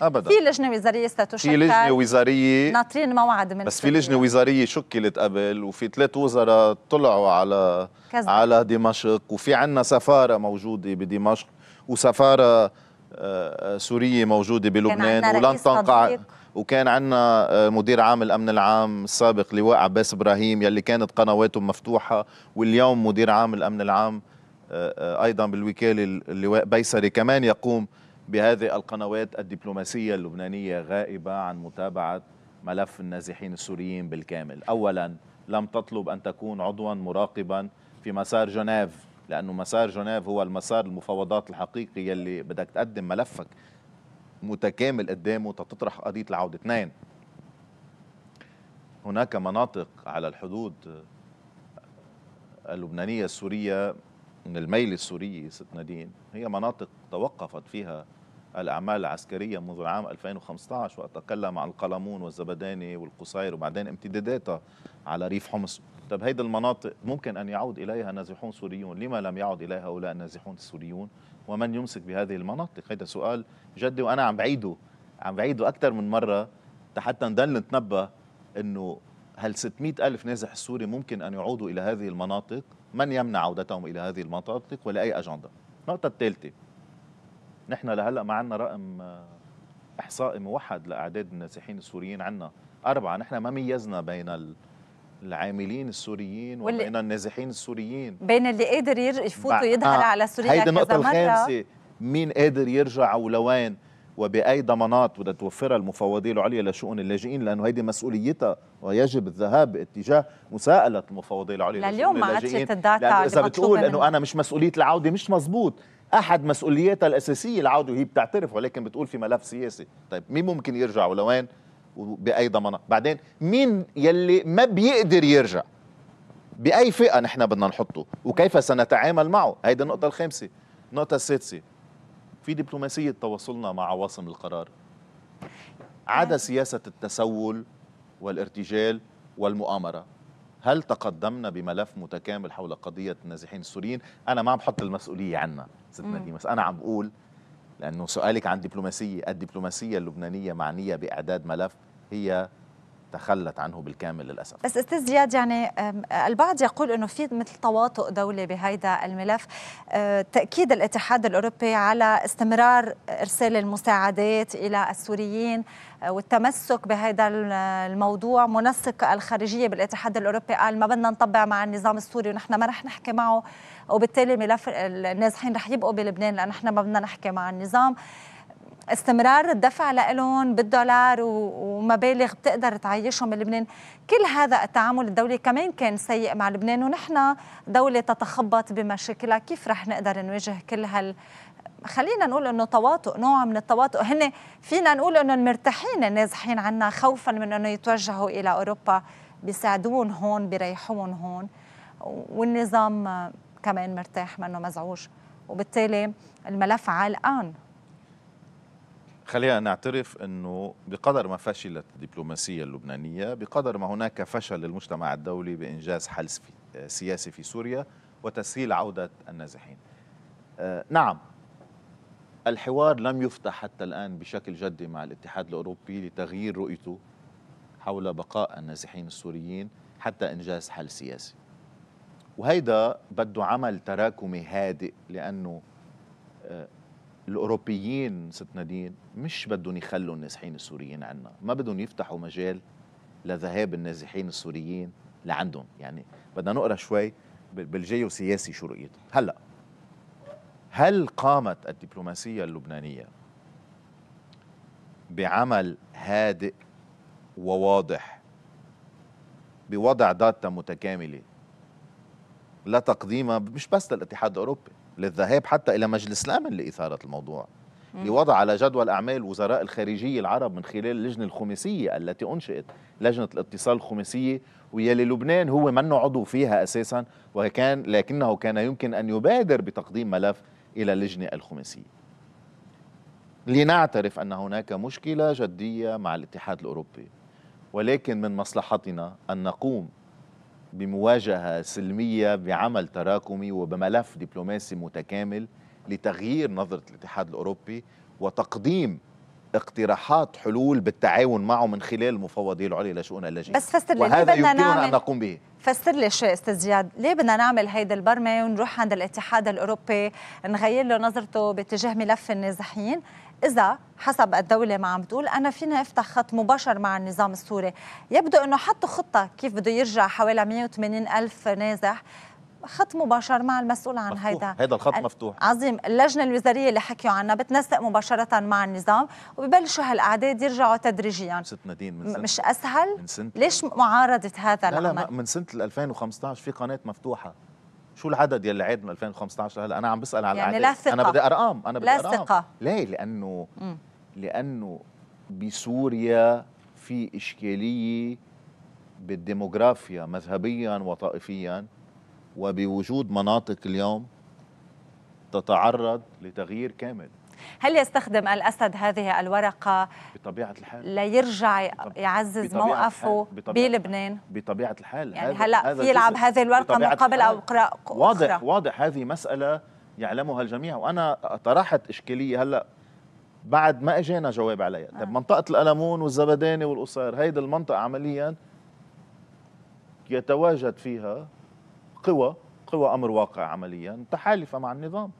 [SPEAKER 3] ابدا في
[SPEAKER 1] لجنه وزاريه ستشكل في لجنه
[SPEAKER 3] وزاريه
[SPEAKER 1] ناطرين موعد من بس في
[SPEAKER 3] لجنه وزاريه شكلت قبل وفي ثلاث وزراء طلعوا على كذب. على دمشق وفي عندنا سفاره موجوده بدمشق وسفاره آه، آه، سوريه موجوده بلبنان ولن تنقع وكان عندنا آه، مدير عام الامن العام السابق لواء عباس ابراهيم يلي كانت قنواته مفتوحه واليوم مدير عام الامن العام آه، آه، ايضا بالوكاله اللواء بيسري كمان يقوم بهذه القنوات الدبلوماسيه اللبنانيه غائبه عن متابعه ملف النازحين السوريين بالكامل اولا لم تطلب ان تكون عضوا مراقبا في مسار جنيف لانه مسار جنيف هو المسار المفاوضات الحقيقي يلي بدك تقدم ملفك متكامل قدامه تطرح قضيه العوده اثنين هناك مناطق على الحدود اللبنانيه السوريه من الميل السوري ست نادين هي مناطق توقفت فيها الأعمال العسكرية منذ العام 2015 وأتكلم عن القلمون والزبداني والقصير وبعدين امتداداتها على ريف حمص طب هيدي المناطق ممكن أن يعود إليها نازحون سوريون لما لم يعد إليها هؤلاء النازحون السوريون ومن يمسك بهذه المناطق هذا سؤال جدي وأنا عم بعيده عم بعيده أكثر من مرة حتى نضل نتنبه أنه هل 600 ألف نازح سوري ممكن أن يعودوا إلى هذه المناطق من يمنع عودتهم إلى هذه المناطق ولاي أجندة النقطة الثالثة نحن لهلأ ما عندنا رقم إحصائي موحد لأعداد النازحين السوريين عندنا أربعة نحن ما ميزنا بين ال... العاملين السوريين وبين النازحين السوريين
[SPEAKER 1] بين اللي قادر يفوت
[SPEAKER 3] ويدخل آه، على سوريا هيدي النقطة الخامسة مين قادر يرجع ولوين وبأي ضمانات بدها توفرها المفوضية العليا لشؤون اللاجئين لأنه هيدي مسؤوليتها ويجب الذهاب اتجاه مساءلة المفوضية العليا لليوم ما عادش تتداتا إذا بتقول أنه أنا مش مسؤولية العودة مش مزبوط احد مسؤولياتها الاساسيه العوده وهي بتعترف ولكن بتقول في ملف سياسي طيب مين ممكن يرجع ولوين باي ضمانات بعدين مين يلي ما بيقدر يرجع باي فئه نحن بدنا نحطه وكيف سنتعامل معه هيدي النقطه الخامسه النقطه السادسه في دبلوماسيه تواصلنا مع عواصم القرار عدا سياسه التسول والارتجال والمؤامره هل تقدمنا بملف متكامل حول قضيه النازحين السوريين انا ما عم بحط المسؤوليه عنا ست نديم بس انا عم بقول لأنه سؤالك عن دبلوماسية الدبلوماسية اللبنانية معنية بإعداد ملف هي تخلت عنه بالكامل للاسف بس
[SPEAKER 1] استاذ زياد يعني البعض يقول انه في مثل تواطؤ دولي بهذا الملف أه، تاكيد الاتحاد الاوروبي على استمرار ارسال المساعدات الى السوريين أه، والتمسك بهذا الموضوع منسق الخارجيه بالاتحاد الاوروبي قال ما بدنا نطبع مع النظام السوري ونحن ما رح نحكي معه وبالتالي ملف النازحين رح يبقوا بلبنان لانه نحن ما بدنا نحكي مع النظام استمرار الدفع لهم بالدولار ومبالغ بتقدر تعيشهم بلبنان كل هذا التعامل الدولي كمان كان سيء مع لبنان ونحن دولة تتخبط بمشاكلها كيف رح نقدر نواجه كل هال خلينا نقول انه تواطؤ نوع من التواطؤ هن فينا نقول انه المرتاحين النازحين عنا خوفا من انه يتوجهوا الى اوروبا بيساعدون هون بيريحون هون والنظام كمان مرتاح منه مزعوج وبالتالي الملف عالقان
[SPEAKER 3] خلينا نعترف انه بقدر ما فشلت الدبلوماسيه اللبنانيه بقدر ما هناك فشل للمجتمع الدولي بانجاز حل آه، سياسي في سوريا وتسهيل عوده النازحين. آه، نعم الحوار لم يفتح حتى الان بشكل جدي مع الاتحاد الاوروبي لتغيير رؤيته حول بقاء النازحين السوريين حتى انجاز حل سياسي. وهيدا بده عمل تراكمي هادئ لانه آه، الاوروبيين ست نادين مش بدهم يخلوا النازحين السوريين عنا ما بدهم يفتحوا مجال لذهاب النازحين السوريين لعندهم يعني بدنا نقرا شوي بالجيوسياسي شو رؤيته هلا هل قامت الدبلوماسيه اللبنانيه بعمل هادئ وواضح بوضع داتا متكامله لتقديمها مش بس للاتحاد الاوروبي للذهاب حتى إلى مجلس الأمن لإثارة الموضوع لوضع على جدول أعمال وزراء الخارجية العرب من خلال اللجنة الخماسية التي أنشئت لجنة الاتصال الخماسية ويلي لبنان هو منه عضو فيها أساسا وكان لكنه كان يمكن أن يبادر بتقديم ملف إلى اللجنة الخماسية لنعترف أن هناك مشكلة جدية مع الاتحاد الأوروبي ولكن من مصلحتنا أن نقوم بمواجهه سلميه بعمل تراكمي وبملف دبلوماسي متكامل لتغيير نظره الاتحاد الاوروبي وتقديم اقتراحات حلول بالتعاون معه من خلال المفوضيه العليا لشؤون اللاجئين بس فسر لي وهذا بدنا نعمل... ان نقوم به
[SPEAKER 1] فسر لي شيء استاذ زياد ليه بدنا نعمل هيدا البرمه ونروح عند الاتحاد الاوروبي نغير له نظرته باتجاه ملف النازحين إذا حسب الدولة ما عم بتقول أنا فينا أفتح خط مباشر مع النظام السوري يبدو أنه حطوا خطة كيف بده يرجع حوالي 180 ألف نازح خط مباشر مع المسؤول عن مفتوح. هيدا هيدا الخط مفتوح عظيم اللجنه الوزاريه اللي حكيوا عنها بتنسق مباشره مع النظام وببلشوا هالاعداد يرجعوا تدريجيا ست نادين من سنة. مش اسهل من سنة. ليش معارضه هذا لا العمل لا من
[SPEAKER 3] سنه 2015 في قناه مفتوحه شو العدد يلي عاد من 2015 لهلا انا عم بسال على يعني العدد انا بدي ارقام انا بدي ارقام لا ثقة. ليه لانه لانه بسوريا في اشكاليه بالديموغرافيا مذهبيا وطائفيا وبوجود مناطق اليوم تتعرض لتغيير كامل
[SPEAKER 1] هل يستخدم الأسد هذه الورقة
[SPEAKER 3] بطبيعة الحال
[SPEAKER 1] ليرجع يعزز بطبيعة موقفه بطبيعة بلبنان
[SPEAKER 3] بطبيعة الحال يعني هلا في يلعب هذه الورقة مقابل أو واضح أخرى. واضح هذه مسألة يعلمها الجميع وأنا طرحت إشكالية هلأ بعد ما اجانا جواب عليها آه. طيب منطقه القلمون والزبداني والقصير هيدي المنطقه عمليا يتواجد فيها قوى قوى امر واقع عمليا تحالفه مع النظام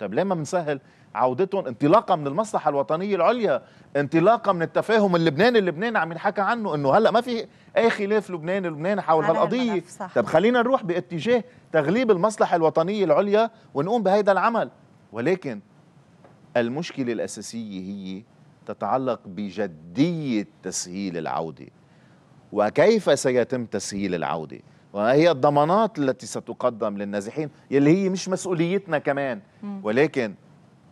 [SPEAKER 3] طيب ليه ما بنسهل عودتهم انطلاقا من المصلحه الوطنيه العليا انطلاقا من التفاهم اللبناني اللبناني عم ينحكى عنه انه هلا ما في اي خلاف لبناني لبناني حول هالقضيه طب خلينا نروح باتجاه تغليب المصلحه الوطنيه العليا ونقوم بهيدا العمل ولكن المشكله الاساسيه هي تتعلق بجديه تسهيل العوده وكيف سيتم تسهيل العوده وما هي الضمانات التي ستقدم للنازحين يلي هي مش مسؤوليتنا كمان ولكن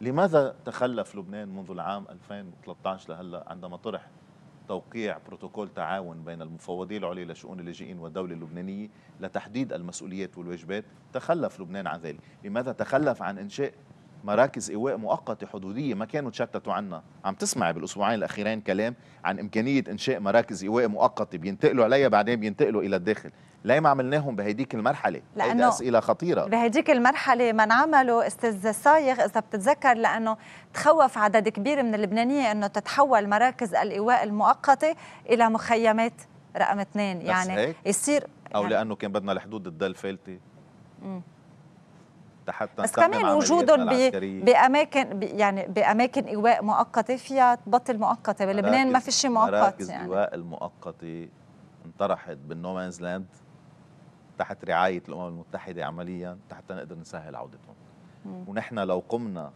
[SPEAKER 3] لماذا تخلف لبنان منذ العام 2013 لهلا عندما طرح توقيع بروتوكول تعاون بين المفوضية العليا لشؤون اللاجئين والدولة اللبنانية لتحديد المسؤوليات والواجبات تخلف لبنان عن ذلك لماذا تخلف عن إنشاء مراكز إيواء مؤقتة حدودية ما كانوا تشتتوا عنا عم تسمع بالأسبوعين الأخيرين كلام عن إمكانية إنشاء مراكز إيواء مؤقتة بينتقلوا عليها بعدين بينتقلوا إلى الداخل ليه ما عملناهم بهديك المرحلة؟ لأنه أسئلة خطيرة
[SPEAKER 1] بهديك المرحلة ما انعملوا استاذ صايغ إذا بتتذكر لأنه تخوف عدد كبير من اللبنانية أنه تتحول مراكز الإيواء المؤقتة إلى مخيمات رقم اثنين يعني هيك؟ يصير أو يعني
[SPEAKER 3] لأنه كان بدنا الحدود تضل فالتة حتى حتى بس كمان وجودهم وجود
[SPEAKER 1] باماكن يعني باماكن ايواء مؤقته فيها تبطل مؤقته بلبنان ما في شيء مؤقت مراكز يعني
[SPEAKER 3] الايواء المؤقته انطرحت بالنومانز لاند تحت رعايه الامم المتحده عمليا حتى نقدر نسهل عودتهم ونحن لو قمنا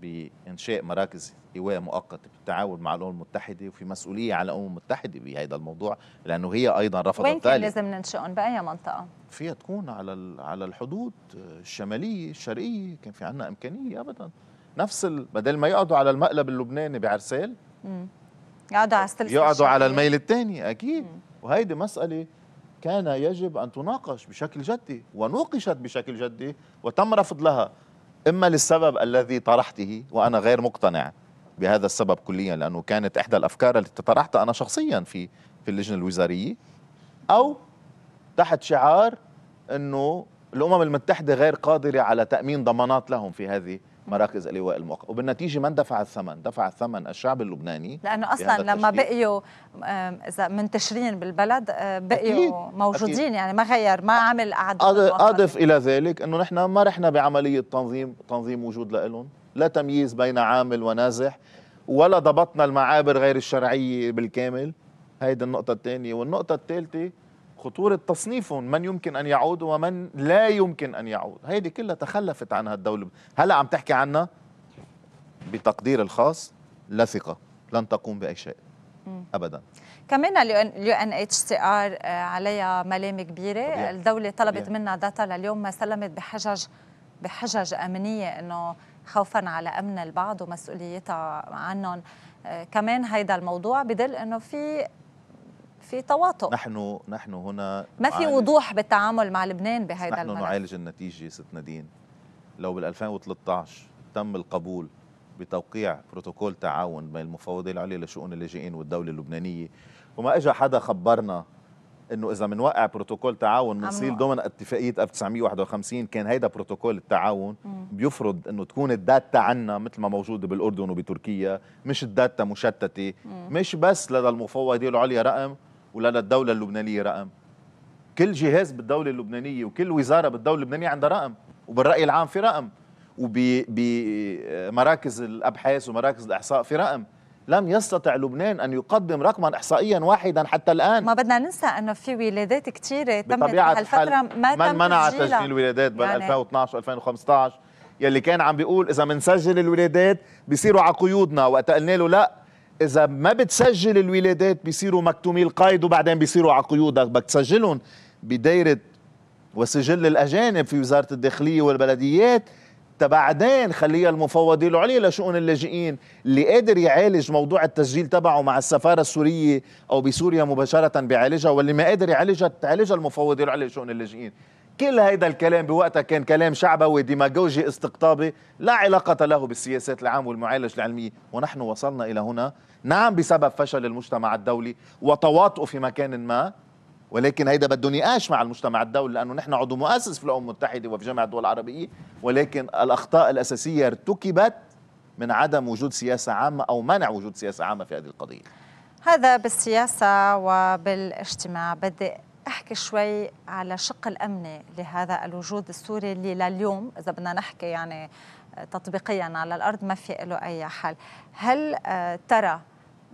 [SPEAKER 3] بانشاء مراكز ايواء مؤقته بالتعاون مع الامم المتحده وفي مسؤوليه على الامم المتحده بهذا الموضوع لانه هي ايضا رفضت وين كان لازم
[SPEAKER 1] ننشئهم باي منطقه؟
[SPEAKER 3] فيها تكون على على الحدود الشماليه الشرقيه كان في عندنا امكانيه ابدا نفس ال... بدل ما يقعدوا على المقلب اللبناني بعرسال
[SPEAKER 1] يقعدوا على السلسله يقعدوا على الميل
[SPEAKER 3] الثاني اكيد مم. وهيدي مساله كان يجب ان تناقش بشكل جدي ونوقشت بشكل جدي وتم رفض لها إما للسبب الذي طرحته وأنا غير مقتنع بهذا السبب كليا لأنه كانت إحدى الأفكار التي طرحتها أنا شخصيا في في اللجنة الوزارية أو تحت شعار أنه الأمم المتحدة غير قادرة على تأمين ضمانات لهم في هذه مراكز اللواء المؤقت وبالنتيجة من دفع الثمن دفع الثمن الشعب اللبناني لأنه أصلا لما بقيوا
[SPEAKER 1] إذا منتشرين بالبلد آه، بقيوا موجودين أكيد يعني ما غير ما عمل أعداد
[SPEAKER 3] أضف إلى ذلك أنه نحن ما رحنا بعملية تنظيم تنظيم وجود لهم لا تمييز بين عامل ونازح ولا ضبطنا المعابر غير الشرعية بالكامل هيدي النقطة الثانية والنقطة الثالثة خطورة تصنيفهم من يمكن أن يعود ومن لا يمكن أن يعود هيدي كلها تخلفت عنها الدولة هلأ عم تحكي عنها بتقدير الخاص لا ثقة لن تقوم بأي شيء أبدا
[SPEAKER 1] كمان اليو ان اتش سي ار عليها ملامه كبيره طبيعي. الدوله طلبت طبيعي. منها داتا لليوم ما سلمت بحجج بحجج امنيه انه خوفا على امن البعض ومسؤوليتها عنهم آه، كمان هيدا الموضوع بدل انه في
[SPEAKER 3] في تواطؤ نحن نحن هنا ما في وضوح
[SPEAKER 1] بالتعامل مع لبنان بهذا الملف نحن
[SPEAKER 3] نعالج النتيجه ست نادين لو بال 2013 تم القبول بتوقيع بروتوكول تعاون بين المفوضيه العليا لشؤون اللاجئين والدوله اللبنانيه وما اجى حدا خبرنا انه اذا بنوقع بروتوكول تعاون بنصير ضمن اتفاقيه 1951 كان هيدا بروتوكول التعاون بيفرض انه تكون الداتا عنا مثل ما موجوده بالاردن وبتركيا مش الداتا مشتته مش بس لدى المفوضيه العليا رقم ولا للدولة اللبنانية رقم كل جهاز بالدولة اللبنانية وكل وزارة بالدولة اللبنانية عندها رقم وبالرأي العام في رقم وبمراكز آه، الأبحاث ومراكز الإحصاء في رقم لم يستطع لبنان أن يقدم رقما إحصائيا واحدا حتى الآن ما بدنا ننسى أنه في ولادات كثيرة تمت هالفترة ما من تم منع تسجيل ولادات بال يعني و 2015 يلي كان عم بيقول إذا منسجل الولادات بيصيروا على قيودنا وقت قلنا له لا اذا ما بتسجل الولادات بيصيروا مكتومي القيد وبعدين بيصيروا على قيودك بدك تسجلهم بدايره وسجل الاجانب في وزاره الداخليه والبلديات تبعدين خليها المفوضيه العليا لشؤون اللاجئين اللي قادر يعالج موضوع التسجيل تبعه مع السفاره السوريه او بسوريا مباشره بيعالجها واللي ما قادر يعالجها تعالجها المفوضيه العليا لشؤون اللاجئين كل هيدا الكلام بوقتها كان كلام شعبوي ديماغوجي استقطابي لا علاقة له بالسياسات العامة والمعالجة العلمية ونحن وصلنا إلى هنا نعم بسبب فشل المجتمع الدولي وتواطؤ في مكان ما ولكن هيدا بده نقاش مع المجتمع الدولي لانه نحن عضو مؤسس في الامم المتحده وفي جامعه الدول العربيه ولكن الاخطاء الاساسيه ارتكبت من عدم وجود سياسه عامه او منع وجود سياسه عامه في هذه القضيه
[SPEAKER 1] هذا بالسياسه وبالاجتماع بدي احكي شوي على شق الامني لهذا الوجود السوري اللي لليوم اذا بدنا نحكي يعني آه، تطبيقيا على الارض ما في له اي حل، هل آه، ترى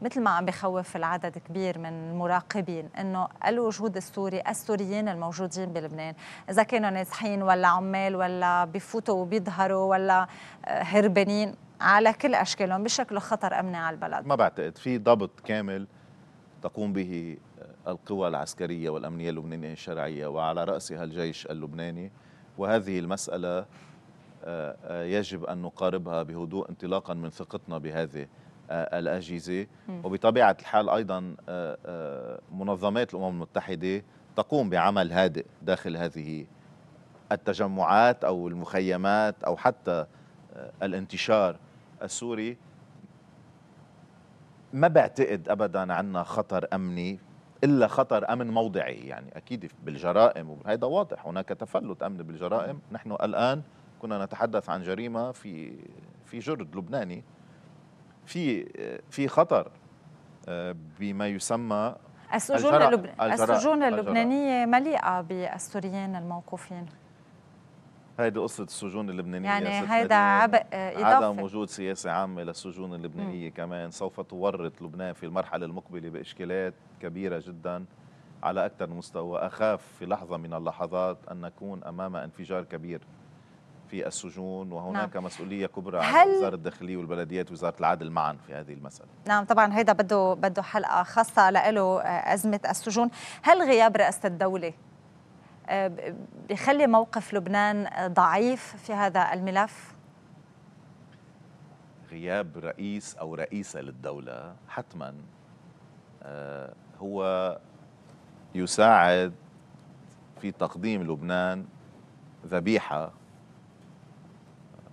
[SPEAKER 1] مثل ما عم بخوف العدد كبير من المراقبين انه الوجود السوري السوريين الموجودين بلبنان اذا كانوا نازحين ولا عمال ولا بفوتوا وبيظهروا ولا آه، هربانين على كل اشكالهم بشكل خطر امني على البلد ما
[SPEAKER 3] بعتقد في ضبط كامل تقوم به القوى العسكرية والأمنية اللبنانية الشرعية وعلى رأسها الجيش اللبناني وهذه المسألة آه، آه، يجب أن نقاربها بهدوء انطلاقا من ثقتنا بهذه آه، الأجهزة وبطبيعة الحال أيضا منظمات الأمم المتحدة تقوم بعمل هادئ داخل هذه التجمعات أو المخيمات أو حتى الانتشار السوري ما بعتقد أبدا عنا خطر أمني الا خطر امن موضعي يعني اكيد بالجرائم وهذا واضح هناك تفلت امن بالجرائم نحن الان كنا نتحدث عن جريمه في في جرد لبناني في في خطر آه، بما يسمى
[SPEAKER 1] السجون, اللبن... السجون اللبنانيه مليئه بالسوريين الموقوفين
[SPEAKER 3] هيدي قصة السجون اللبنانية يعني هيدا عبء
[SPEAKER 1] إضافي عدم
[SPEAKER 3] وجود سياسة عامة للسجون اللبنانية م. كمان سوف تورط لبنان في المرحلة المقبلة بإشكالات كبيرة جدا على أكثر مستوى أخاف في لحظة من اللحظات أن نكون أمام انفجار كبير في السجون وهناك نعم. مسؤوليه كبرى هل... على وزاره الداخليه والبلديات وزاره العدل معا في هذه المساله
[SPEAKER 1] نعم طبعا هيدا بده بده حلقه خاصه له ازمه السجون هل غياب رئاسه الدوله بيخلي موقف لبنان ضعيف في هذا الملف؟
[SPEAKER 3] غياب رئيس أو رئيسة للدولة حتما آه، هو يساعد في تقديم لبنان ذبيحة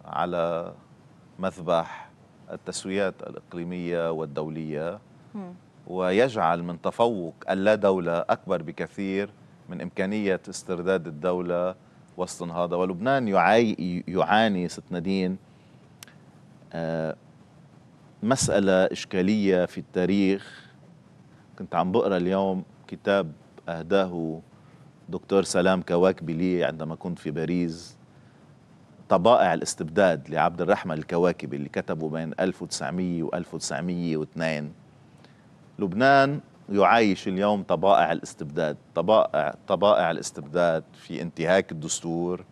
[SPEAKER 3] على مذبح التسويات الإقليمية والدولية ويجعل من تفوق اللا دولة أكبر بكثير من إمكانية استرداد الدولة وسط هذا ولبنان يعاني ست نادين آه، مسألة إشكالية في التاريخ كنت عم بقرأ اليوم كتاب أهداه دكتور سلام كواكبي لي عندما كنت في باريس طبائع الاستبداد لعبد الرحمن الكواكبي اللي كتبه بين 1900 و 1902 لبنان يعايش اليوم طبائع الاستبداد طبائع طبائع الاستبداد في انتهاك الدستور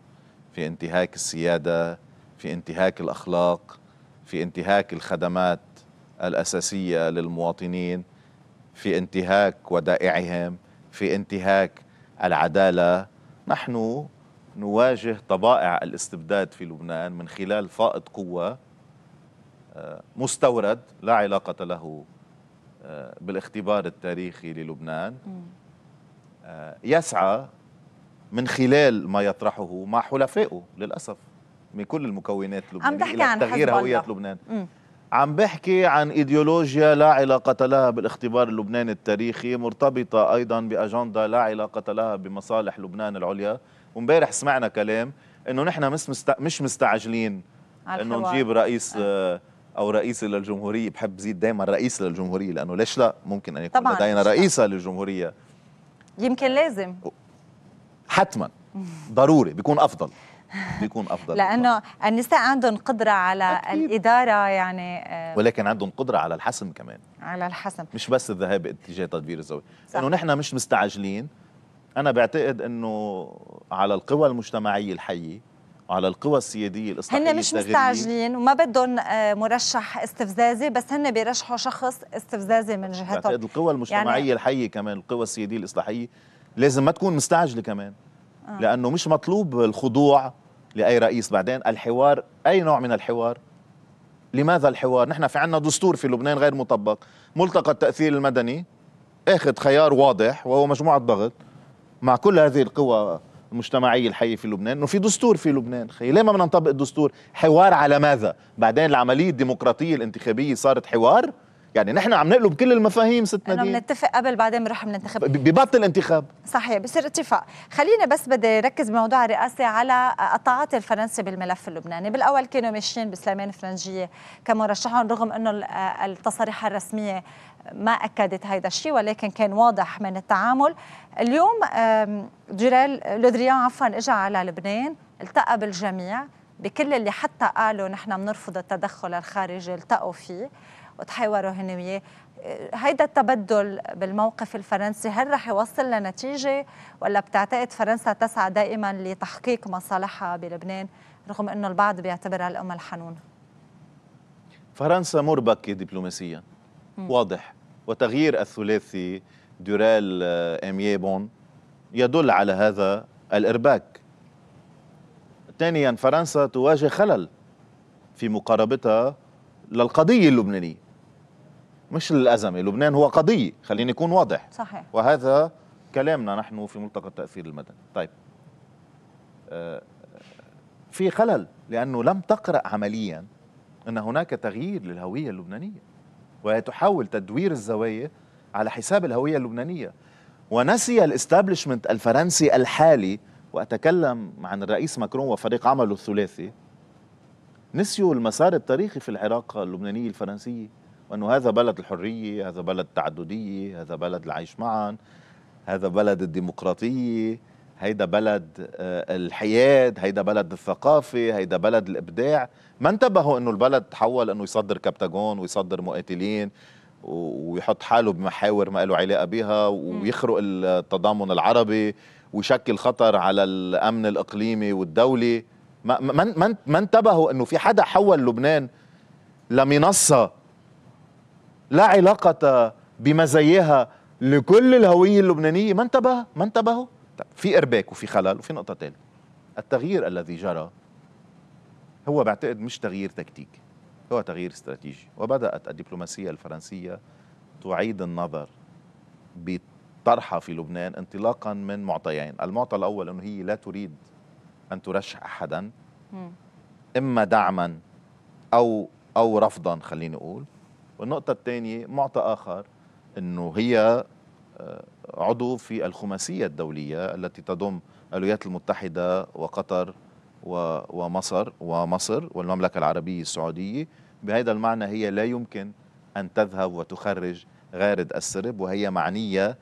[SPEAKER 3] في انتهاك السياده في انتهاك الاخلاق في انتهاك الخدمات الاساسيه للمواطنين في انتهاك ودائعهم في انتهاك العداله نحن نواجه طبائع الاستبداد في لبنان من خلال فائض قوه آه، مستورد لا علاقه له آه، بالاختبار التاريخي للبنان آه، يسعى من خلال ما يطرحه مع حلفائه للأسف من كل المكونات اللبنانية عم تحكي عن تغيير هوية لبنان عم بحكي عن ايديولوجيا لا علاقة لها بالاختبار اللبناني التاريخي مرتبطة أيضا بأجندة لا علاقة لها بمصالح لبنان العليا ومبارح سمعنا كلام انه نحن مش مستعجلين انه نجيب رئيس آه. آه، او رئيس للجمهوريه بحب زيد دائما رئيس للجمهوريه لانه ليش لا ممكن ان يكون لدينا رئيسه للجمهوريه
[SPEAKER 1] يمكن لازم
[SPEAKER 3] حتما ضروري بيكون افضل بيكون افضل *laughs*
[SPEAKER 1] لانه النساء عندهم قدره على أكيد. الاداره يعني آه،
[SPEAKER 3] ولكن عندهم قدره على الحسم كمان
[SPEAKER 1] على الحسم
[SPEAKER 3] مش بس الذهاب باتجاه تدبير الزواج انه نحن مش مستعجلين انا بعتقد انه على القوى المجتمعيه الحيه وعلى القوى السياديه الاصلاحيه هن مش مستعجلين
[SPEAKER 1] وما بدهم آه، مرشح استفزازي بس هن بيرشحوا شخص استفزازي من يعني جهتهم بعتقد
[SPEAKER 3] القوى يعني المجتمعيه يعني الحيه كمان القوى السياديه الاصلاحيه لازم ما تكون مستعجله كمان آه. لانه مش مطلوب الخضوع لاي رئيس بعدين الحوار اي نوع من الحوار لماذا الحوار نحن في عندنا دستور في لبنان غير مطبق ملتقى التاثير المدني اخذ خيار واضح وهو مجموعه ضغط مع كل هذه القوى المجتمعية الحية في لبنان انه في دستور في لبنان خي ليه ما بدنا نطبق الدستور حوار على ماذا بعدين العمليه الديمقراطيه الانتخابيه صارت حوار يعني نحن عم نقلب كل المفاهيم ست نادين بنتفق
[SPEAKER 1] قبل بعدين بنروح بننتخب
[SPEAKER 3] ببطل انتخاب
[SPEAKER 1] صحيح بصير اتفاق خلينا بس بدي ركز بموضوع الرئاسه على التعاطي الفرنسي بالملف اللبناني بالاول كانوا ماشيين بسليمان فرنجيه كمرشحهم رغم انه التصاريح الرسميه ما أكدت هذا الشيء ولكن كان واضح من التعامل اليوم جيرال لودريان عفوا اجى على لبنان التقى بالجميع بكل اللي حتى قالوا نحن بنرفض التدخل الخارجي التقوا فيه وتحاوروا هن وياه هيدا التبدل بالموقف الفرنسي هل رح يوصل لنتيجة ولا بتعتقد فرنسا تسعى دائما لتحقيق مصالحها بلبنان رغم أنه البعض بيعتبرها الأم الحنون
[SPEAKER 3] فرنسا مربكة دبلوماسيا واضح وتغيير الثلاثي دورال بون آه، يدل على هذا الارباك ثانيا فرنسا تواجه خلل في مقاربتها للقضية اللبنانية مش للأزمة لبنان هو قضية خليني أكون واضح صحيح وهذا كلامنا نحن في ملتقى التأثير المدني طيب آه، في خلل لأنه لم تقرأ عمليا أن هناك تغيير للهوية اللبنانية وتحاول تدوير الزوايا على حساب الهوية اللبنانية ونسي الاستابلشمنت الفرنسي الحالي وأتكلم عن الرئيس ماكرون وفريق عمله الثلاثي نسيوا المسار التاريخي في العراق اللبنانية الفرنسية وأنه هذا بلد الحرية هذا بلد التعددية هذا بلد العيش معا هذا بلد الديمقراطية هيدا بلد آه، الحياد هيدا بلد الثقافة هيدا بلد الإبداع ما انتبهوا أنه البلد تحول أنه يصدر كبتاجون ويصدر مقاتلين ويحط حاله بمحاور ما له علاقة بها ويخرق التضامن العربي ويشكل خطر على الأمن الإقليمي والدولي ما, ما, ما انتبهوا أنه في حدا حول لبنان لمنصة لا علاقة بمزاياها لكل الهوية اللبنانية ما انتبه ما انتبهوا طيب في ارباك وفي خلل وفي نقطه ثانيه التغيير الذي جرى هو بعتقد مش تغيير تكتيكي هو تغيير استراتيجي وبدات الدبلوماسيه الفرنسيه تعيد النظر بطرحها في لبنان انطلاقا من معطيين المعطى الاول انه هي لا تريد ان ترشح احدا اما دعما او او رفضا خليني اقول والنقطه الثانيه معطى اخر انه هي عضو في الخماسية الدولية التي تضم الولايات المتحدة وقطر ومصر ومصر والمملكة العربية السعودية بهذا المعنى هي لا يمكن أن تذهب وتخرج غارد السرب وهي معنية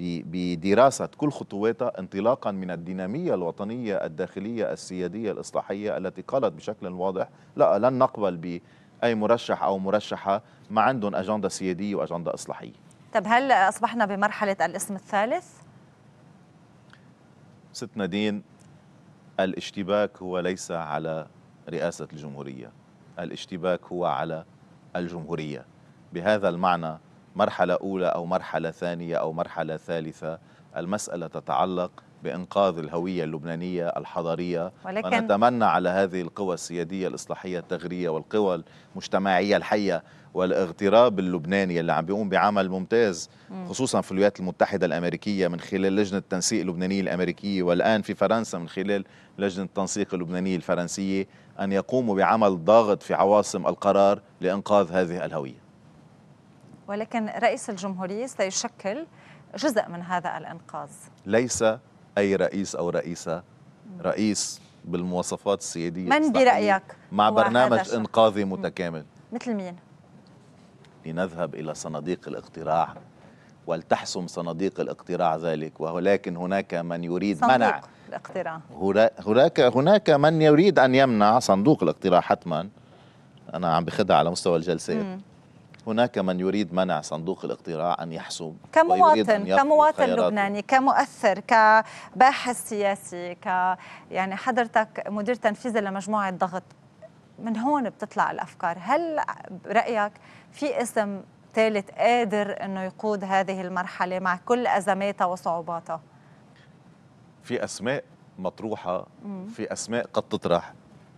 [SPEAKER 3] بدراسة كل خطواتها انطلاقا من الدينامية الوطنية الداخلية السيادية الإصلاحية التي قالت بشكل واضح لا لن نقبل بأي مرشح أو مرشحة ما عندهم أجندة سيادية وأجندة إصلاحية
[SPEAKER 1] طب هل أصبحنا بمرحلة الاسم الثالث؟
[SPEAKER 3] ست نادين الاشتباك هو ليس على رئاسة الجمهورية الاشتباك هو على الجمهورية بهذا المعنى مرحلة أولى أو مرحلة ثانية أو مرحلة ثالثة المسألة تتعلق بإنقاذ الهوية اللبنانية الحضارية ولكن ونتمنى على هذه القوى السيادية الإصلاحية التغرية والقوى المجتمعية الحية والاغتراب اللبناني اللي عم بيقوم بعمل ممتاز خصوصا في الولايات المتحدة الأمريكية من خلال لجنة التنسيق اللبنانية الأمريكية والآن في فرنسا من خلال لجنة التنسيق اللبنانية الفرنسية أن يقوموا بعمل ضاغط في عواصم القرار لإنقاذ هذه الهوية
[SPEAKER 1] ولكن رئيس الجمهورية سيشكل جزء من هذا الإنقاذ
[SPEAKER 3] ليس اي رئيس او رئيسه رئيس بالمواصفات السياديه من برايك مع برنامج انقاذي متكامل مثل مين لنذهب الى صناديق الاقتراع ولتحسم صناديق الاقتراع ذلك ولكن هناك من يريد منع الاقتراع هناك هناك من يريد ان يمنع صندوق الاقتراع حتما انا عم بخدع على مستوى الجلسات هناك من يريد منع صندوق الاقتراع أن يحسم كمواطن كمواطن لبناني
[SPEAKER 1] كمؤثر كباحث سياسي ك يعني حضرتك مدير تنفيذي لمجموعة ضغط من هون بتطلع الأفكار هل برأيك في اسم ثالث قادر أنه يقود هذه المرحلة مع كل أزماتها وصعوباتها
[SPEAKER 3] في أسماء مطروحة في أسماء قد تطرح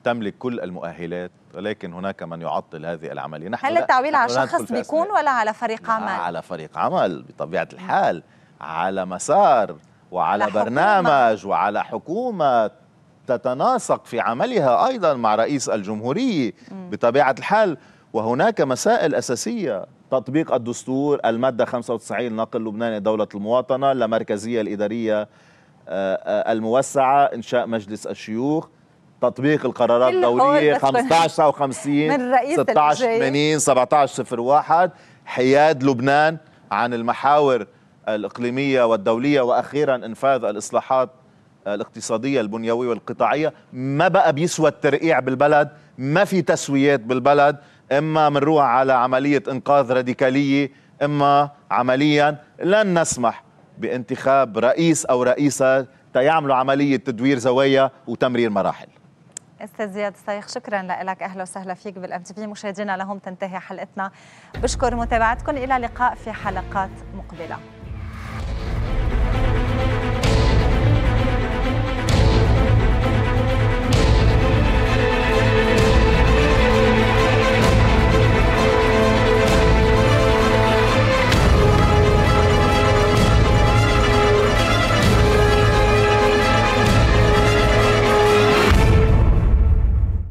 [SPEAKER 3] تملك كل المؤهلات ولكن هناك من يعطل هذه العملية نحن هل التعويل على شخص بيكون
[SPEAKER 1] ولا على فريق عمل؟
[SPEAKER 3] على فريق عمل بطبيعة الحال على مسار وعلى برنامج حكومة. وعلى حكومة تتناسق في عملها أيضا مع رئيس الجمهورية بطبيعة الحال وهناك مسائل أساسية تطبيق الدستور المادة 95 نقل لبنان دولة المواطنة لمركزية الإدارية آه، آه، الموسعة إنشاء مجلس الشيوخ تطبيق القرارات الدوليه 15 59 16 80 1701 حياد لبنان عن المحاور الاقليميه والدوليه واخيرا انفاذ الاصلاحات الاقتصاديه البنيويه والقطاعيه ما بقى بيسوى الترقيع بالبلد ما في تسويات بالبلد اما بنروح على عمليه انقاذ راديكاليه اما عمليا لن نسمح بانتخاب رئيس او رئيسه تيعملوا عمليه تدوير زوايا وتمرير مراحل
[SPEAKER 1] استاذ زياد الصيخ شكرا لك اهلا وسهلا فيك بالام تي في مشاهدينا لهم تنتهي حلقتنا بشكر متابعتكم الى لقاء في حلقات مقبله